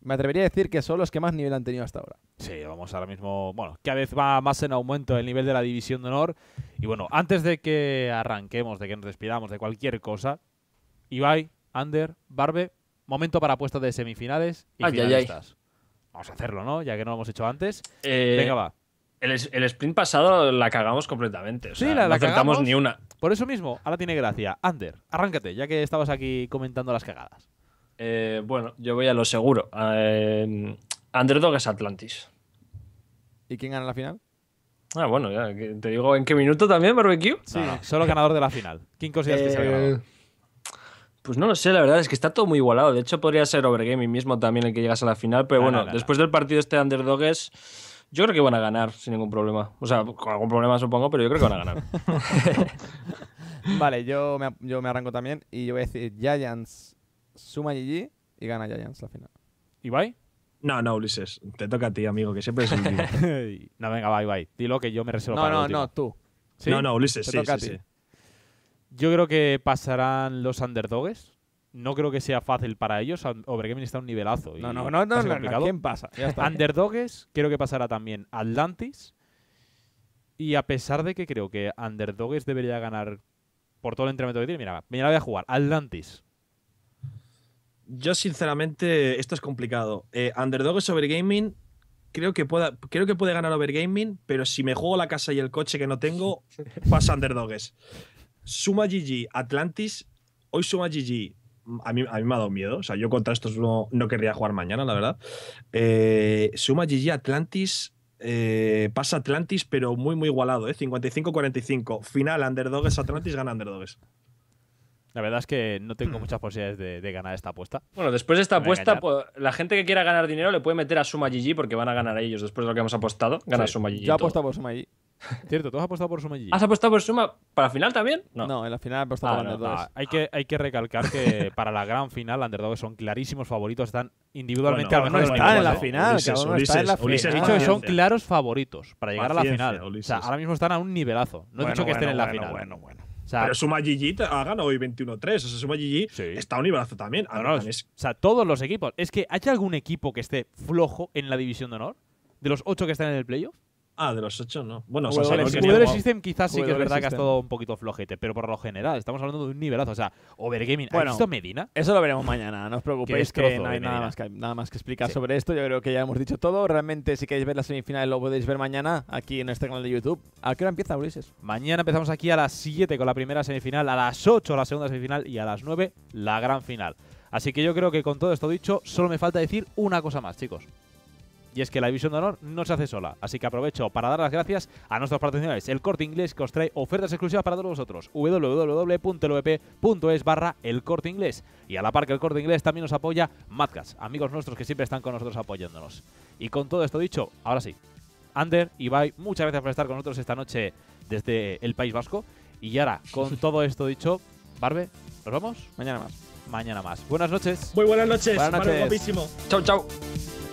me atrevería a decir que son los que más nivel han tenido hasta ahora. Sí, vamos ahora mismo. Bueno, cada vez va más en aumento el nivel de la división de honor. Y bueno, antes de que arranquemos, de que nos despidamos de cualquier cosa, Ibai, Ander, Barbe, momento para apuestas de semifinales y finalistas. Vamos a hacerlo, ¿no? Ya que no lo hemos hecho antes. Eh, Venga, va. El, sprint pasado la cagamos completamente. sí, la, no ni una. Por eso mismo, ahora tiene gracia. Ander, arráncate, ya que estabas aquí comentando las cagadas. Eh, bueno, yo voy a lo seguro. Eh, Underdog es Atlantis. ¿Y quién gana la final? Ah, bueno, ya, te digo en qué minuto también, Barbecue. Sí, solo ganador de la final. ¿Quién consideras que eh, Pues no lo sé, la verdad es que está todo muy igualado. De hecho, podría ser Overgaming mismo también el que llegas a la final, pero bueno, después del partido este de Underdog Yo creo que van a ganar sin ningún problema. O sea, con algún problema supongo, pero yo creo que van a ganar. (laughs) vale, yo me, yo me arranco también y yo voy a decir Giants suma GG y gana Giants la final. y bye? No, no, Ulises. Te toca a ti, amigo, que siempre es un (laughs) no, venga, bye, bye. Dilo que yo me reservo no, para No, no no, tú. No, no, Ulises, sí, sí, sí, Yo creo que pasarán los underdogs. No creo que sea fácil para ellos. Overgaming está un nivelazo. No, no, no, no, ¿Quién pasa? Ya underdogs, creo que pasará también Atlantis. Y a pesar de que creo que Underdogs debería ganar por todo el entrenamiento que tiene, mira, mañana voy a jugar Atlantis, yo, sinceramente, esto es complicado. underdogs eh, underdog overgaming. Creo que, pueda, creo que puede ganar overgaming, pero si me juego la casa y el coche que no tengo, (laughs) pasa underdogs. Suma GG, Atlantis. Hoy suma GG. A mí, me ha dado miedo. O sea, yo contra estos no, querría jugar mañana, la verdad. Eh, suma GG Atlantis. Eh, pasa Atlantis, pero muy, muy igualado, ¿eh? 55-45. Final, Underdogs Atlantis gana Underdogs. La verdad es que no tengo (clears throat) muchas posibilidades de, ganar esta apuesta. Bueno, después de esta apuesta, pues, la gente que quiera ganar dinero le puede meter a Suma GG porque van a ganar ellos después de lo que hemos apostado. Gana Yo he apostado por Suma (laughs) Cierto, ¿tú has apostado por Suma GG? ¿Has apostado por Suma para la final también? No, no en la final he apostado ah, por ah, Hay, que, hay que recalcar que (laughs) para la gran final, underdog son clarísimos favoritos, están individualmente este ¿eh? ¿eh? están en la final, Ulises, en la final. He dicho que son claros favoritos para llegar a la final. O sea, ahora mismo están a un nivelazo. No he dicho que estén en la final. Bueno, bueno. O sea, pero suma GG ha ganado hoy 21-3. O sea, suma GG está a un nivelazo también. o sea, todos los equipos. Es que, ¿hay algún equipo que esté flojo en la división de honor? De los ocho que están en el playoff. Ah, de los ocho no. Bueno, o sea, el quizás sí que es verdad que ha estado un poquito flojete, pero por lo general estamos hablando de un nivelazo. O sea, Overgaming. ¿ha visto Medina? Eso lo veremos mañana, no os preocupéis que no hay nada más que, nada más que explicar sobre esto. Yo creo que ya hemos dicho todo. Realmente, si queréis ver la semifinal, lo podéis ver mañana aquí en este canal de YouTube. ¿A qué hora empieza, Ulises? Mañana empezamos aquí a las 7 con la primera semifinal, a las 8 la segunda semifinal y a las 9 la gran final. Así que yo creo que con todo esto dicho, solo me falta decir una cosa más, chicos. Y es que la división de honor no se hace sola, así que aprovecho para dar las gracias a nuestros patrocinadores, el Corte Inglés, que os trae ofertas exclusivas para todos vosotros, www.lvp.es barra el Corte Inglés. Y a la par que el Corte Inglés también nos apoya Madcast, amigos nuestros que siempre están con nosotros apoyándonos. Y con todo esto dicho, ahora sí, Ander, y Ibai, muchas gracias por estar con nosotros esta noche desde el País Vasco. Y ahora, con (laughs) todo esto dicho, Barbe, ¿nos vamos? Mañana más. Mañana más. Buenas noches. Muy buenas noches. Chao, chao. Chau,